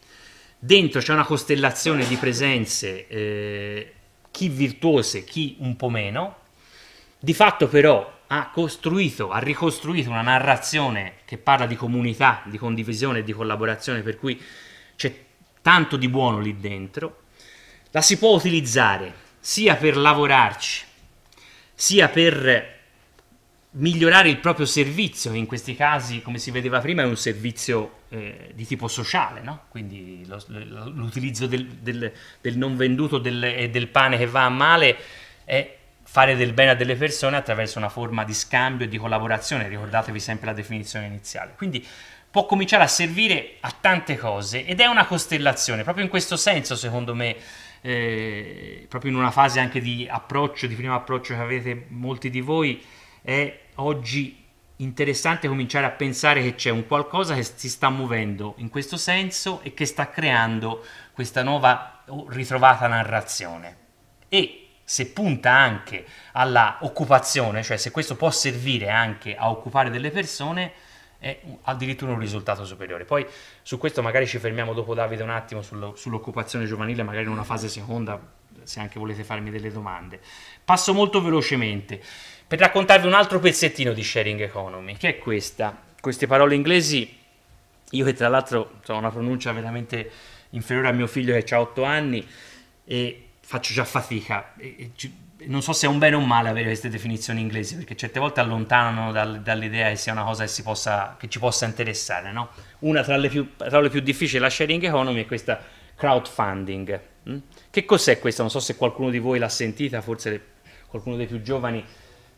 Dentro c'è una costellazione di presenze eh, chi virtuose, chi un po' meno, di fatto però ha costruito, ha ricostruito una narrazione che parla di comunità, di condivisione e di collaborazione, per cui c'è tanto di buono lì dentro, la si può utilizzare sia per lavorarci, sia per migliorare il proprio servizio, che in questi casi, come si vedeva prima, è un servizio eh, di tipo sociale, no? quindi l'utilizzo del, del, del, non venduto del, e del pane che va a male è fare del bene a delle persone attraverso una forma di scambio e di collaborazione, ricordatevi sempre la definizione iniziale. Quindi può cominciare a servire a tante cose ed è una costellazione, proprio in questo senso secondo me, eh, proprio in una fase anche di approccio, di primo approccio che avete molti di voi, è oggi interessante cominciare a pensare che c'è un qualcosa che si sta muovendo in questo senso e che sta creando questa nuova oh, ritrovata narrazione. E se punta anche alla occupazione, cioè se questo può servire anche a occupare delle persone, è addirittura un risultato superiore. Poi su questo magari ci fermiamo dopo Davide un attimo sull'occupazione giovanile, magari in una fase seconda, se anche volete farmi delle domande. Passo molto velocemente per raccontarvi un altro pezzettino di sharing economy, che è questa. Queste parole inglesi, io che tra l'altro ho una pronuncia veramente inferiore a mio figlio che ha 8 anni e faccio già fatica. E, e, non so se è un bene o un male avere queste definizioni inglesi, perché certe volte allontanano dal, dall'idea che sia una cosa che, possa, che ci possa interessare. No? Una tra le, più, tra le più difficili, la sharing economy, è questa crowdfunding. Mm? Che cos'è questa? Non so se qualcuno di voi l'ha sentita, forse qualcuno dei più giovani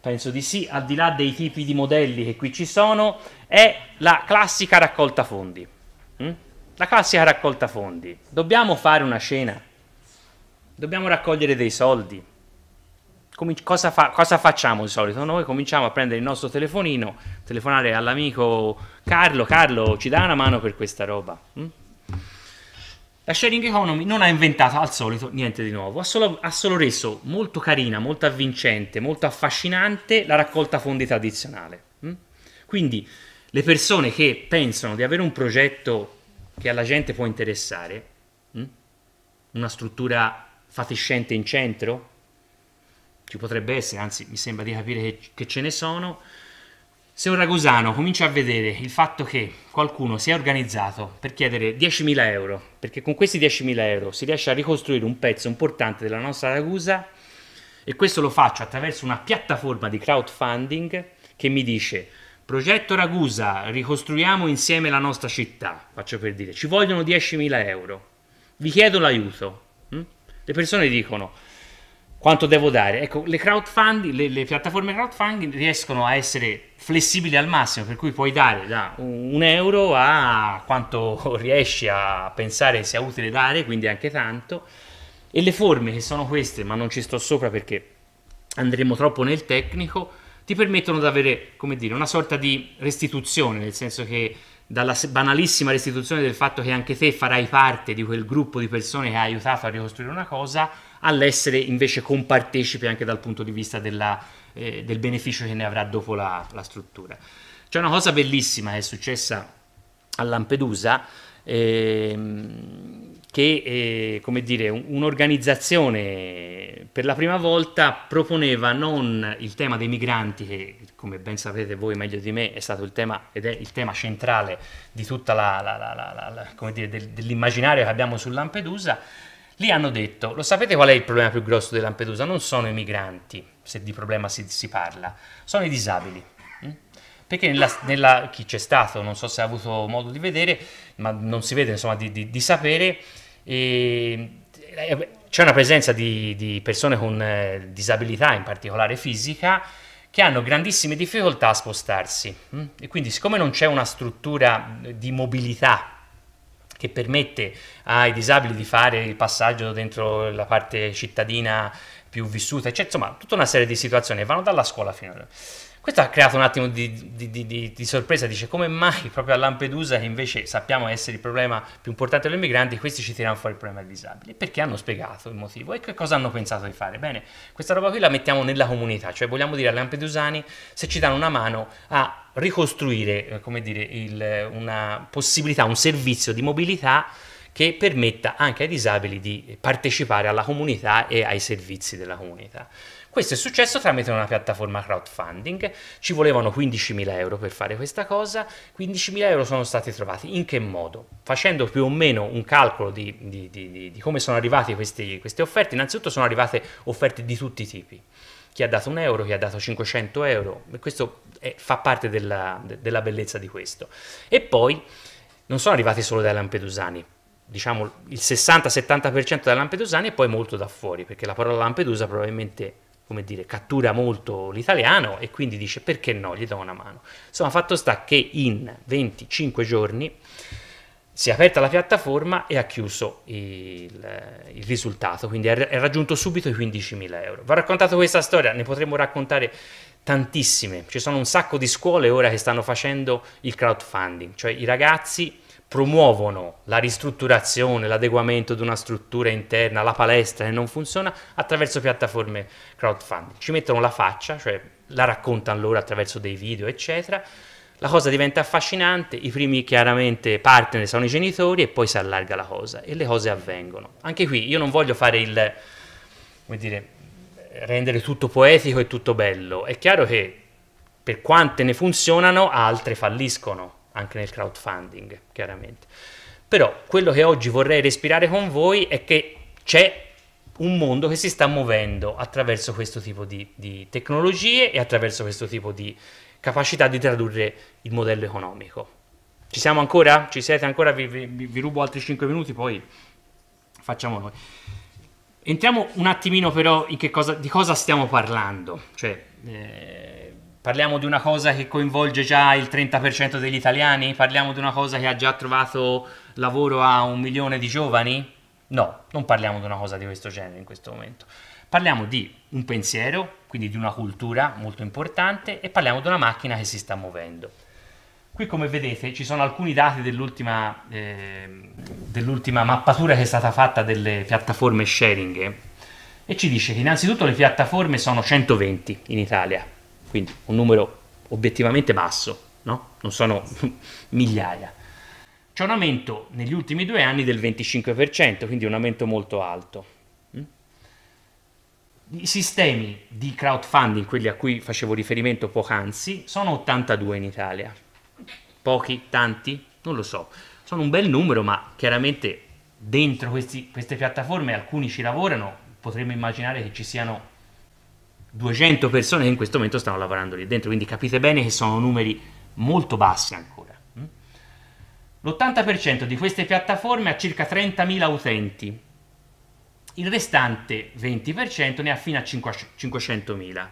Penso di sì, al di là dei tipi di modelli che qui ci sono, è la classica raccolta fondi. Mm? La classica raccolta fondi. Dobbiamo fare una scena? dobbiamo raccogliere dei soldi. Comin- cosa, fa- cosa facciamo di solito? Noi cominciamo a prendere il nostro telefonino, telefonare all'amico Carlo, Carlo ci dà una mano per questa roba. Mm? La sharing economy non ha inventato al solito niente di nuovo, ha solo, ha solo reso molto carina, molto avvincente, molto affascinante la raccolta fondi tradizionale. Mm? Quindi le persone che pensano di avere un progetto che alla gente può interessare, mm? una struttura fatiscente in centro, ci potrebbe essere, anzi mi sembra di capire che ce ne sono, se un ragusano comincia a vedere il fatto che qualcuno si è organizzato per chiedere 10.000 euro, perché con questi 10.000 euro si riesce a ricostruire un pezzo importante della nostra Ragusa, e questo lo faccio attraverso una piattaforma di crowdfunding che mi dice progetto Ragusa, ricostruiamo insieme la nostra città, faccio per dire, ci vogliono 10.000 euro, vi chiedo l'aiuto. Mm? Le persone dicono quanto devo dare? Ecco, le, le, le piattaforme crowdfunding riescono a essere flessibili al massimo, per cui puoi dare da un euro a quanto riesci a pensare sia utile dare, quindi anche tanto. E le forme che sono queste, ma non ci sto sopra perché andremo troppo nel tecnico, ti permettono di avere, come dire, una sorta di restituzione, nel senso che dalla banalissima restituzione del fatto che anche te farai parte di quel gruppo di persone che ha aiutato a ricostruire una cosa, all'essere invece compartecipe anche dal punto di vista della, eh, del beneficio che ne avrà dopo la, la struttura. C'è una cosa bellissima che è successa a Lampedusa, ehm, che eh, come dire, un'organizzazione per la prima volta proponeva non il tema dei migranti, che come ben sapete voi meglio di me è stato il tema ed è il tema centrale di tutta la, la, la, la dell'immaginario che abbiamo su Lampedusa, Lì hanno detto, lo sapete qual è il problema più grosso di Lampedusa? Non sono i migranti, se di problema si, si parla, sono i disabili. Mm? Perché nella, nella, chi c'è stato, non so se ha avuto modo di vedere, ma non si vede, insomma, di, di, di sapere, eh, c'è una presenza di, di persone con eh, disabilità, in particolare fisica, che hanno grandissime difficoltà a spostarsi. Mm? E quindi siccome non c'è una struttura di mobilità che permette ai disabili di fare il passaggio dentro la parte cittadina più vissuta, cioè, insomma tutta una serie di situazioni, vanno dalla scuola fino a... Questo ha creato un attimo di, di, di, di, sorpresa, dice come mai proprio a Lampedusa, che invece sappiamo essere il problema più importante dei migranti, questi ci tirano fuori il problema dei disabili, perché hanno spiegato il motivo e che cosa hanno pensato di fare. Bene, questa roba qui la mettiamo nella comunità, cioè vogliamo dire a Lampedusani se ci danno una mano a ricostruire, eh, come dire, il, una possibilità, un servizio di mobilità che permetta anche ai disabili di partecipare alla comunità e ai servizi della comunità. Questo è successo tramite una piattaforma crowdfunding, ci volevano 15.000 euro per fare questa cosa, 15.000 euro sono stati trovati, in che modo? Facendo più o meno un calcolo di, di, di, di come sono arrivate queste, offerte, innanzitutto sono arrivate offerte di tutti i tipi chi ha dato un euro, chi ha dato 500 euro, questo è, fa parte della, de, della, bellezza di questo. E poi non sono arrivati solo dai lampedusani, diciamo il 60-70% dai lampedusani e poi molto da fuori, perché la parola Lampedusa probabilmente come dire, cattura molto l'italiano e quindi dice perché no, gli do una mano. Insomma, fatto sta che in 25 giorni si è aperta la piattaforma e ha chiuso il, il risultato, quindi ha raggiunto subito i 15.000 euro. Vi ho raccontato questa storia, ne potremmo raccontare tantissime, ci sono un sacco di scuole ora che stanno facendo il crowdfunding, cioè i ragazzi promuovono la ristrutturazione, l'adeguamento di una struttura interna, la palestra che non funziona, attraverso piattaforme crowdfunding. Ci mettono la faccia, cioè la raccontano loro attraverso dei video, eccetera. La cosa diventa affascinante, i primi chiaramente partner sono i genitori e poi si allarga la cosa e le cose avvengono. Anche qui io non voglio fare il, come dire, rendere tutto poetico e tutto bello. È chiaro che per quante ne funzionano, altre falliscono anche nel crowdfunding, chiaramente. Però quello che oggi vorrei respirare con voi è che c'è un mondo che si sta muovendo attraverso questo tipo di, di tecnologie e attraverso questo tipo di capacità di tradurre il modello economico. Ci siamo ancora? Ci siete ancora? Vi, vi, vi, rubo altri 5 minuti, poi facciamo noi. Entriamo un attimino però in che cosa, di cosa stiamo parlando. Cioè, eh, Parliamo di una cosa che coinvolge già il 30% degli italiani? Parliamo di una cosa che ha già trovato lavoro a un milione di giovani? No, non parliamo di una cosa di questo genere in questo momento. Parliamo di un pensiero, quindi di una cultura molto importante e parliamo di una macchina che si sta muovendo. Qui come vedete ci sono alcuni dati dell'ultima, eh, dell'ultima mappatura che è stata fatta delle piattaforme sharing eh, e ci dice che innanzitutto le piattaforme sono 120 in Italia, quindi un numero obiettivamente basso, no? non sono migliaia. C'è un aumento negli ultimi due anni del 25%, quindi un aumento molto alto. Mm? I sistemi di crowdfunding, quelli a cui facevo riferimento poc'anzi, sono 82 in Italia. Pochi, tanti, non lo so. Sono un bel numero, ma chiaramente dentro questi, queste piattaforme alcuni ci lavorano, potremmo immaginare che ci siano 200 persone che in questo momento stanno lavorando lì dentro, quindi capite bene che sono numeri molto bassi ancora. L'80% di queste piattaforme ha circa 30.000 utenti, il restante 20% ne ha fino a 500.000.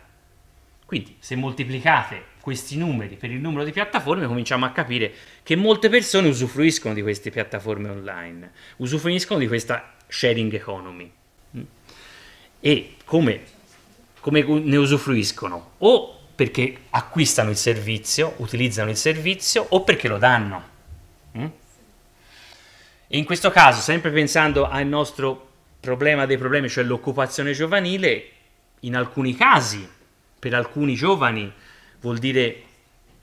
Quindi se moltiplicate questi numeri per il numero di piattaforme cominciamo a capire che molte persone usufruiscono di queste piattaforme online, usufruiscono di questa sharing economy. E come come ne usufruiscono o perché acquistano il servizio, utilizzano il servizio o perché lo danno. Mm? In questo caso, sempre pensando al nostro problema dei problemi, cioè l'occupazione giovanile, in alcuni casi, per alcuni giovani, vuol dire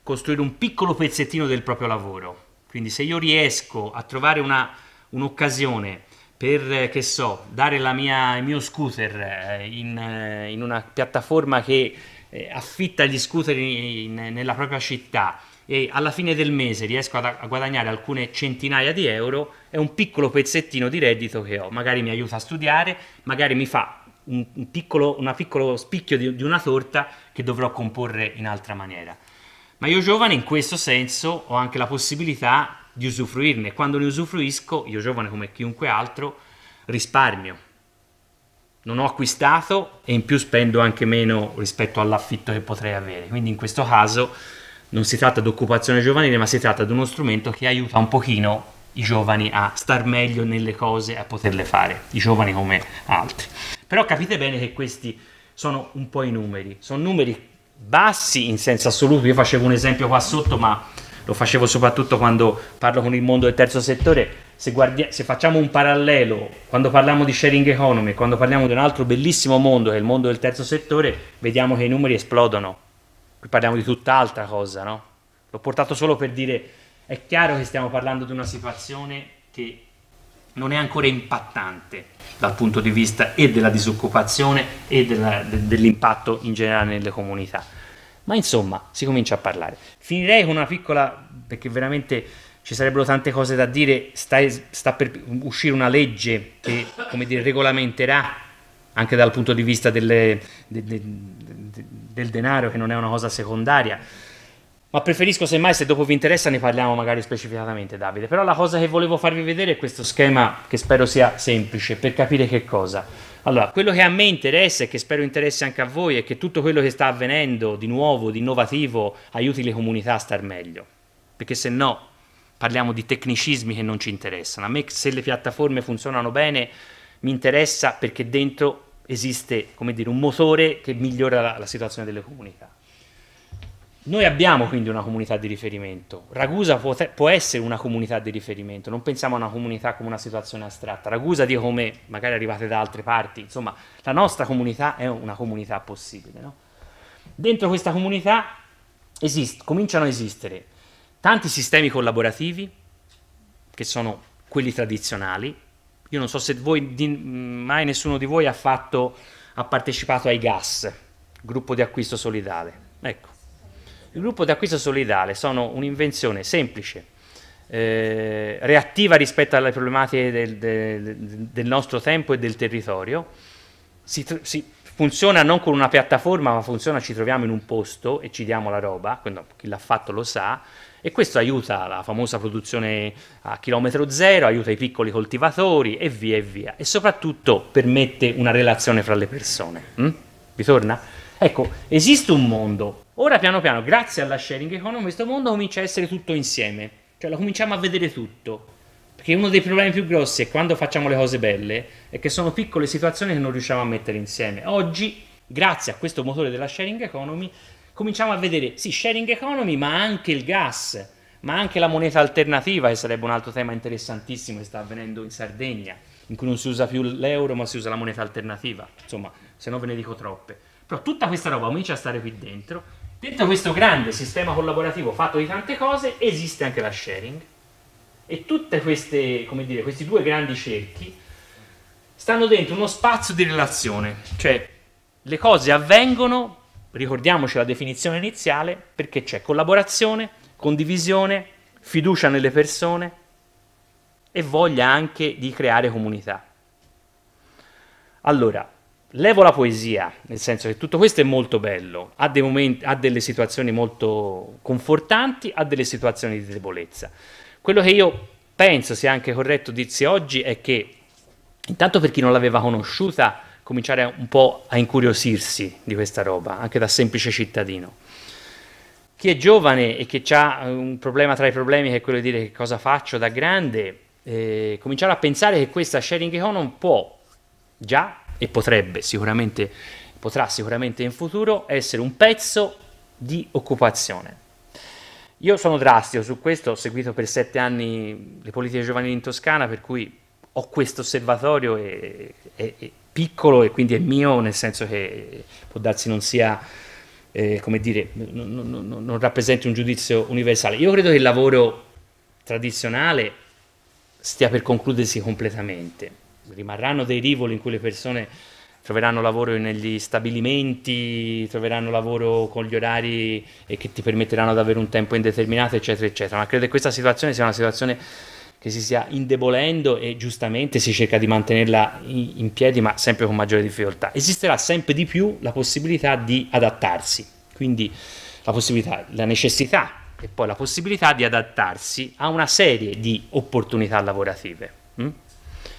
costruire un piccolo pezzettino del proprio lavoro. Quindi se io riesco a trovare una, un'occasione per, eh, che so, dare mia, il mio scooter eh, in, eh, in una piattaforma che affitta gli scooter in, in, nella propria città e alla fine del mese riesco a, a guadagnare alcune centinaia di euro, è un piccolo pezzettino di reddito che ho. Magari mi aiuta a studiare, magari mi fa un, un piccolo, una piccolo spicchio di, di, una torta che dovrò comporre in altra maniera. Ma io giovane in questo senso ho anche la possibilità di usufruirne. Quando ne usufruisco, io giovane come chiunque altro, risparmio. Non ho acquistato e in più spendo anche meno rispetto all'affitto che potrei avere. Quindi in questo caso non si tratta di occupazione giovanile, ma si tratta di uno strumento che aiuta un pochino i giovani a star meglio nelle cose, a poterle fare, i giovani come altri. Però capite bene che questi sono un po' i numeri, sono numeri bassi in senso assoluto, io facevo un esempio qua sotto, ma lo facevo soprattutto quando parlo con il mondo del terzo settore, se, guardia- se facciamo un parallelo, quando parliamo di sharing economy, quando parliamo di un altro bellissimo mondo che è il mondo del terzo settore, vediamo che i numeri esplodono. Qui parliamo di tutt'altra cosa, no? L'ho portato solo per dire, è chiaro che stiamo parlando di una situazione che non è ancora impattante dal punto di vista e della disoccupazione e della, de, dell'impatto in generale nelle comunità ma insomma, si comincia a parlare. Finirei con una piccola, perché veramente ci sarebbero tante cose da dire, sta, sta per uscire una legge che, come dire, regolamenterà anche dal punto di vista delle, de, de, de, del denaro, che non è una cosa secondaria. Ma preferisco semmai, se dopo vi interessa, ne parliamo magari specificatamente, Davide. Però la cosa che volevo farvi vedere è questo schema che spero sia semplice per capire che cosa. Allora, quello che a me interessa e che spero interessi anche a voi è che tutto quello che sta avvenendo di nuovo, di innovativo, aiuti le comunità a star meglio, perché se no parliamo di tecnicismi che non ci interessano. A me se le piattaforme funzionano bene mi interessa perché dentro esiste, come dire, un motore che migliora la, la situazione delle comunità. Noi abbiamo quindi una comunità di riferimento. Ragusa può, può, essere una comunità di riferimento, non pensiamo a una comunità come una situazione astratta. Ragusa, di come magari arrivate da altre parti, insomma, la nostra comunità è una comunità possibile. No? Dentro questa comunità esist- cominciano a esistere tanti sistemi collaborativi, che sono quelli tradizionali. Io non so se voi, di, mm, mai nessuno di voi ha, fatto, ha partecipato ai GAS, gruppo di acquisto solidale. Ecco il gruppo di acquisto solidale sono un'invenzione semplice, eh, reattiva rispetto alle problematiche del, del, del, nostro tempo e del territorio, si, si funziona non con una piattaforma, ma funziona, ci troviamo in un posto e ci diamo la roba, quando chi l'ha fatto lo sa, e questo aiuta la famosa produzione a chilometro zero, aiuta i piccoli coltivatori e via e via, e soprattutto permette una relazione fra le persone. Mm? Vi torna? Ecco, esiste un mondo. Ora piano piano, grazie alla sharing economy, questo mondo comincia a essere tutto insieme. Cioè lo cominciamo a vedere tutto. Perché uno dei problemi più grossi è quando facciamo le cose belle, è che sono piccole situazioni che non riusciamo a mettere insieme. Oggi, grazie a questo motore della sharing economy, cominciamo a vedere, sì, sharing economy, ma anche il gas, ma anche la moneta alternativa, che sarebbe un altro tema interessantissimo che sta avvenendo in Sardegna, in cui non si usa più l'euro, ma si usa la moneta alternativa. Insomma, se no ve ne dico troppe. Però tutta questa roba comincia a stare qui dentro. Dentro questo grande sistema collaborativo fatto di tante cose esiste anche la sharing. E tutte queste come dire questi due grandi cerchi stanno dentro uno spazio di relazione. Cioè, le cose avvengono, ricordiamoci la definizione iniziale, perché c'è collaborazione, condivisione, fiducia nelle persone e voglia anche di creare comunità. Allora, levo la poesia, nel senso che tutto questo è molto bello, ha, momenti, ha, delle situazioni molto confortanti, ha delle situazioni di debolezza. Quello che io penso sia anche corretto dirsi oggi è che, intanto per chi non l'aveva conosciuta, cominciare un po' a incuriosirsi di questa roba, anche da semplice cittadino. Chi è giovane e che ha eh, un problema tra i problemi che è quello di dire che cosa faccio da grande, eh, cominciare a pensare che questa sharing economy può già e potrebbe sicuramente, potrà sicuramente in futuro essere un pezzo di occupazione. Io sono drastico su questo, ho seguito per sette anni le politiche giovanili in Toscana, per cui ho questo osservatorio è, e, e piccolo e quindi è mio, nel senso che può darsi non sia, eh, come dire, non, non, non, rappresenti un giudizio universale. Io credo che il lavoro tradizionale stia per concludersi completamente rimarranno dei rivoli in cui le persone troveranno lavoro negli stabilimenti, troveranno lavoro con gli orari e che ti permetteranno di avere un tempo indeterminato, eccetera, eccetera. Ma credo che questa situazione sia una situazione che si stia indebolendo e giustamente si cerca di mantenerla in piedi, ma sempre con maggiore difficoltà. Esisterà sempre di più la possibilità di adattarsi, quindi la possibilità, la necessità e poi la possibilità di adattarsi a una serie di opportunità lavorative. Mm?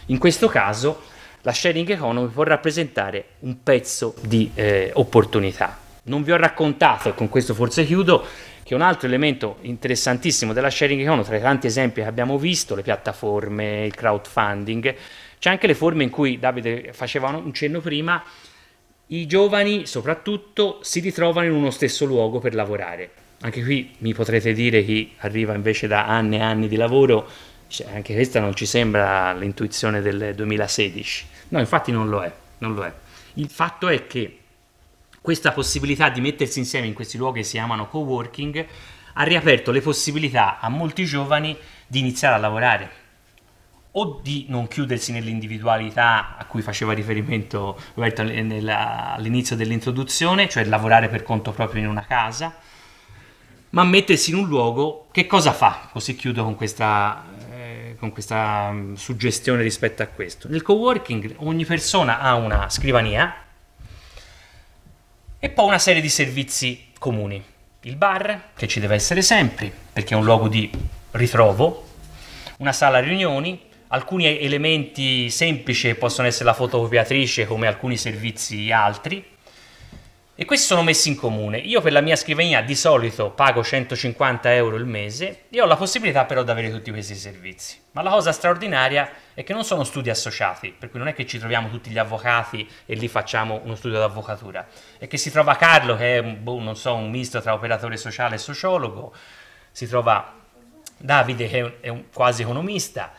In questo caso la sharing economy può rappresentare un pezzo di eh, opportunità. Non vi ho raccontato, e con questo forse chiudo, che un altro elemento interessantissimo della sharing economy, tra i tanti esempi che abbiamo visto, le piattaforme, il crowdfunding, c'è anche le forme in cui Davide faceva un cenno prima, i giovani soprattutto si ritrovano in uno stesso luogo per lavorare. Anche qui mi potrete dire chi arriva invece da anni e anni di lavoro cioè, anche questa non ci sembra l'intuizione del 2016. No, infatti non lo è, non lo è. Il fatto è che questa possibilità di mettersi insieme in questi luoghi che si chiamano co-working ha riaperto le possibilità a molti giovani di iniziare a lavorare o di non chiudersi nell'individualità a cui faceva riferimento Roberto all'inizio dell'introduzione, cioè lavorare per conto proprio in una casa, ma mettersi in un luogo che cosa fa? Così chiudo con questa con questa mm, suggestione rispetto a questo. Nel coworking ogni persona ha una scrivania e poi una serie di servizi comuni. Il bar, che ci deve essere sempre, perché è un luogo di ritrovo, una sala riunioni, alcuni elementi semplici possono essere la fotocopiatrice come alcuni servizi altri, e questi sono messi in comune. Io per la mia scrivania di solito pago 150 euro il mese e ho la possibilità però di avere tutti questi servizi. Ma la cosa straordinaria è che non sono studi associati, per cui non è che ci troviamo tutti gli avvocati e lì facciamo uno studio d'avvocatura. È che si trova Carlo, che è boh, non so, un misto tra operatore sociale e sociologo, si trova Davide, che è un, è un quasi economista,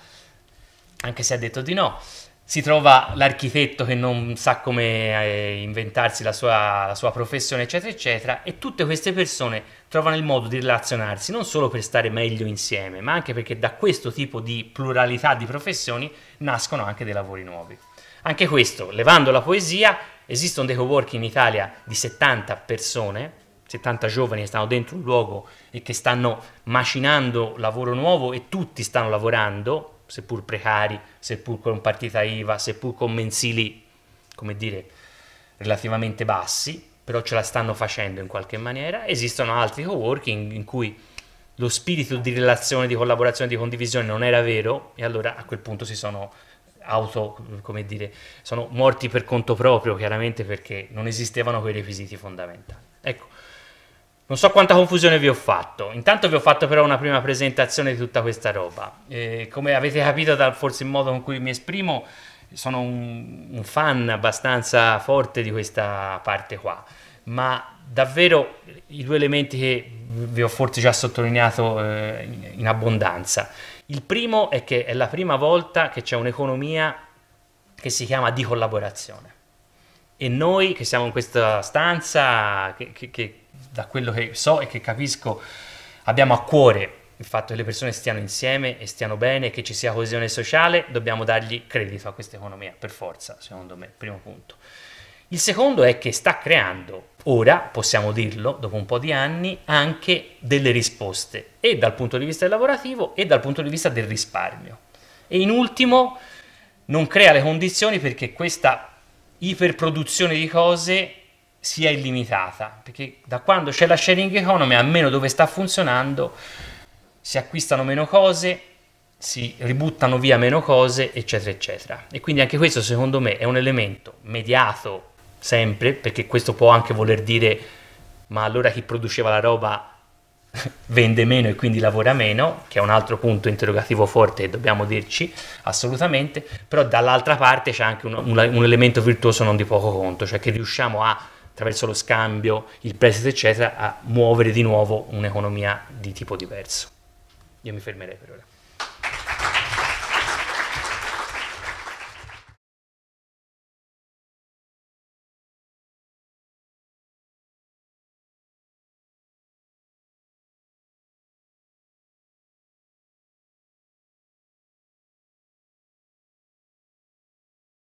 anche se ha detto di no si trova l'architetto che non sa come eh, inventarsi la sua, la sua, professione, eccetera, eccetera, e tutte queste persone trovano il modo di relazionarsi non solo per stare meglio insieme, ma anche perché da questo tipo di pluralità di professioni nascono anche dei lavori nuovi. Anche questo, levando la poesia, esistono dei co-work in Italia di 70 persone, 70 giovani che stanno dentro un luogo e che stanno macinando lavoro nuovo e tutti stanno lavorando seppur precari, seppur con partita IVA, seppur con mensili, come dire, relativamente bassi, però ce la stanno facendo in qualche maniera. Esistono altri co-working in cui lo spirito di relazione, di collaborazione, di condivisione non era vero e allora a quel punto si sono auto, come dire, sono morti per conto proprio, chiaramente perché non esistevano quei requisiti fondamentali. Ecco, non so quanta confusione vi ho fatto, intanto vi ho fatto però una prima presentazione di tutta questa roba. Eh, come avete capito dal forse il modo con cui mi esprimo, sono un, un, fan abbastanza forte di questa parte qua, ma davvero i due elementi che vi ho forse già sottolineato eh, in abbondanza. Il primo è che è la prima volta che c'è un'economia che si chiama di collaborazione. E noi che siamo in questa stanza, che, che, che da quello che so e che capisco, abbiamo a cuore il fatto che le persone stiano insieme e stiano bene, che ci sia coesione sociale, dobbiamo dargli credito a questa economia, per forza, secondo me, primo punto. Il secondo è che sta creando, ora possiamo dirlo, dopo un po' di anni, anche delle risposte, e dal punto di vista lavorativo e dal punto di vista del risparmio. E in ultimo, non crea le condizioni perché questa iperproduzione di cose sia illimitata, perché da quando c'è la sharing economy, a meno dove sta funzionando, si acquistano meno cose, si ributtano via meno cose, eccetera, eccetera. E quindi anche questo, secondo me, è un elemento mediato sempre, perché questo può anche voler dire, ma allora chi produceva la roba vende meno e quindi lavora meno, che è un altro punto interrogativo forte che dobbiamo dirci assolutamente, però dall'altra parte c'è anche un, un, un elemento virtuoso non di poco conto, cioè che riusciamo a attraverso lo scambio, il prestito, eccetera, a muovere di nuovo un'economia di tipo diverso. Io mi fermerei per ora.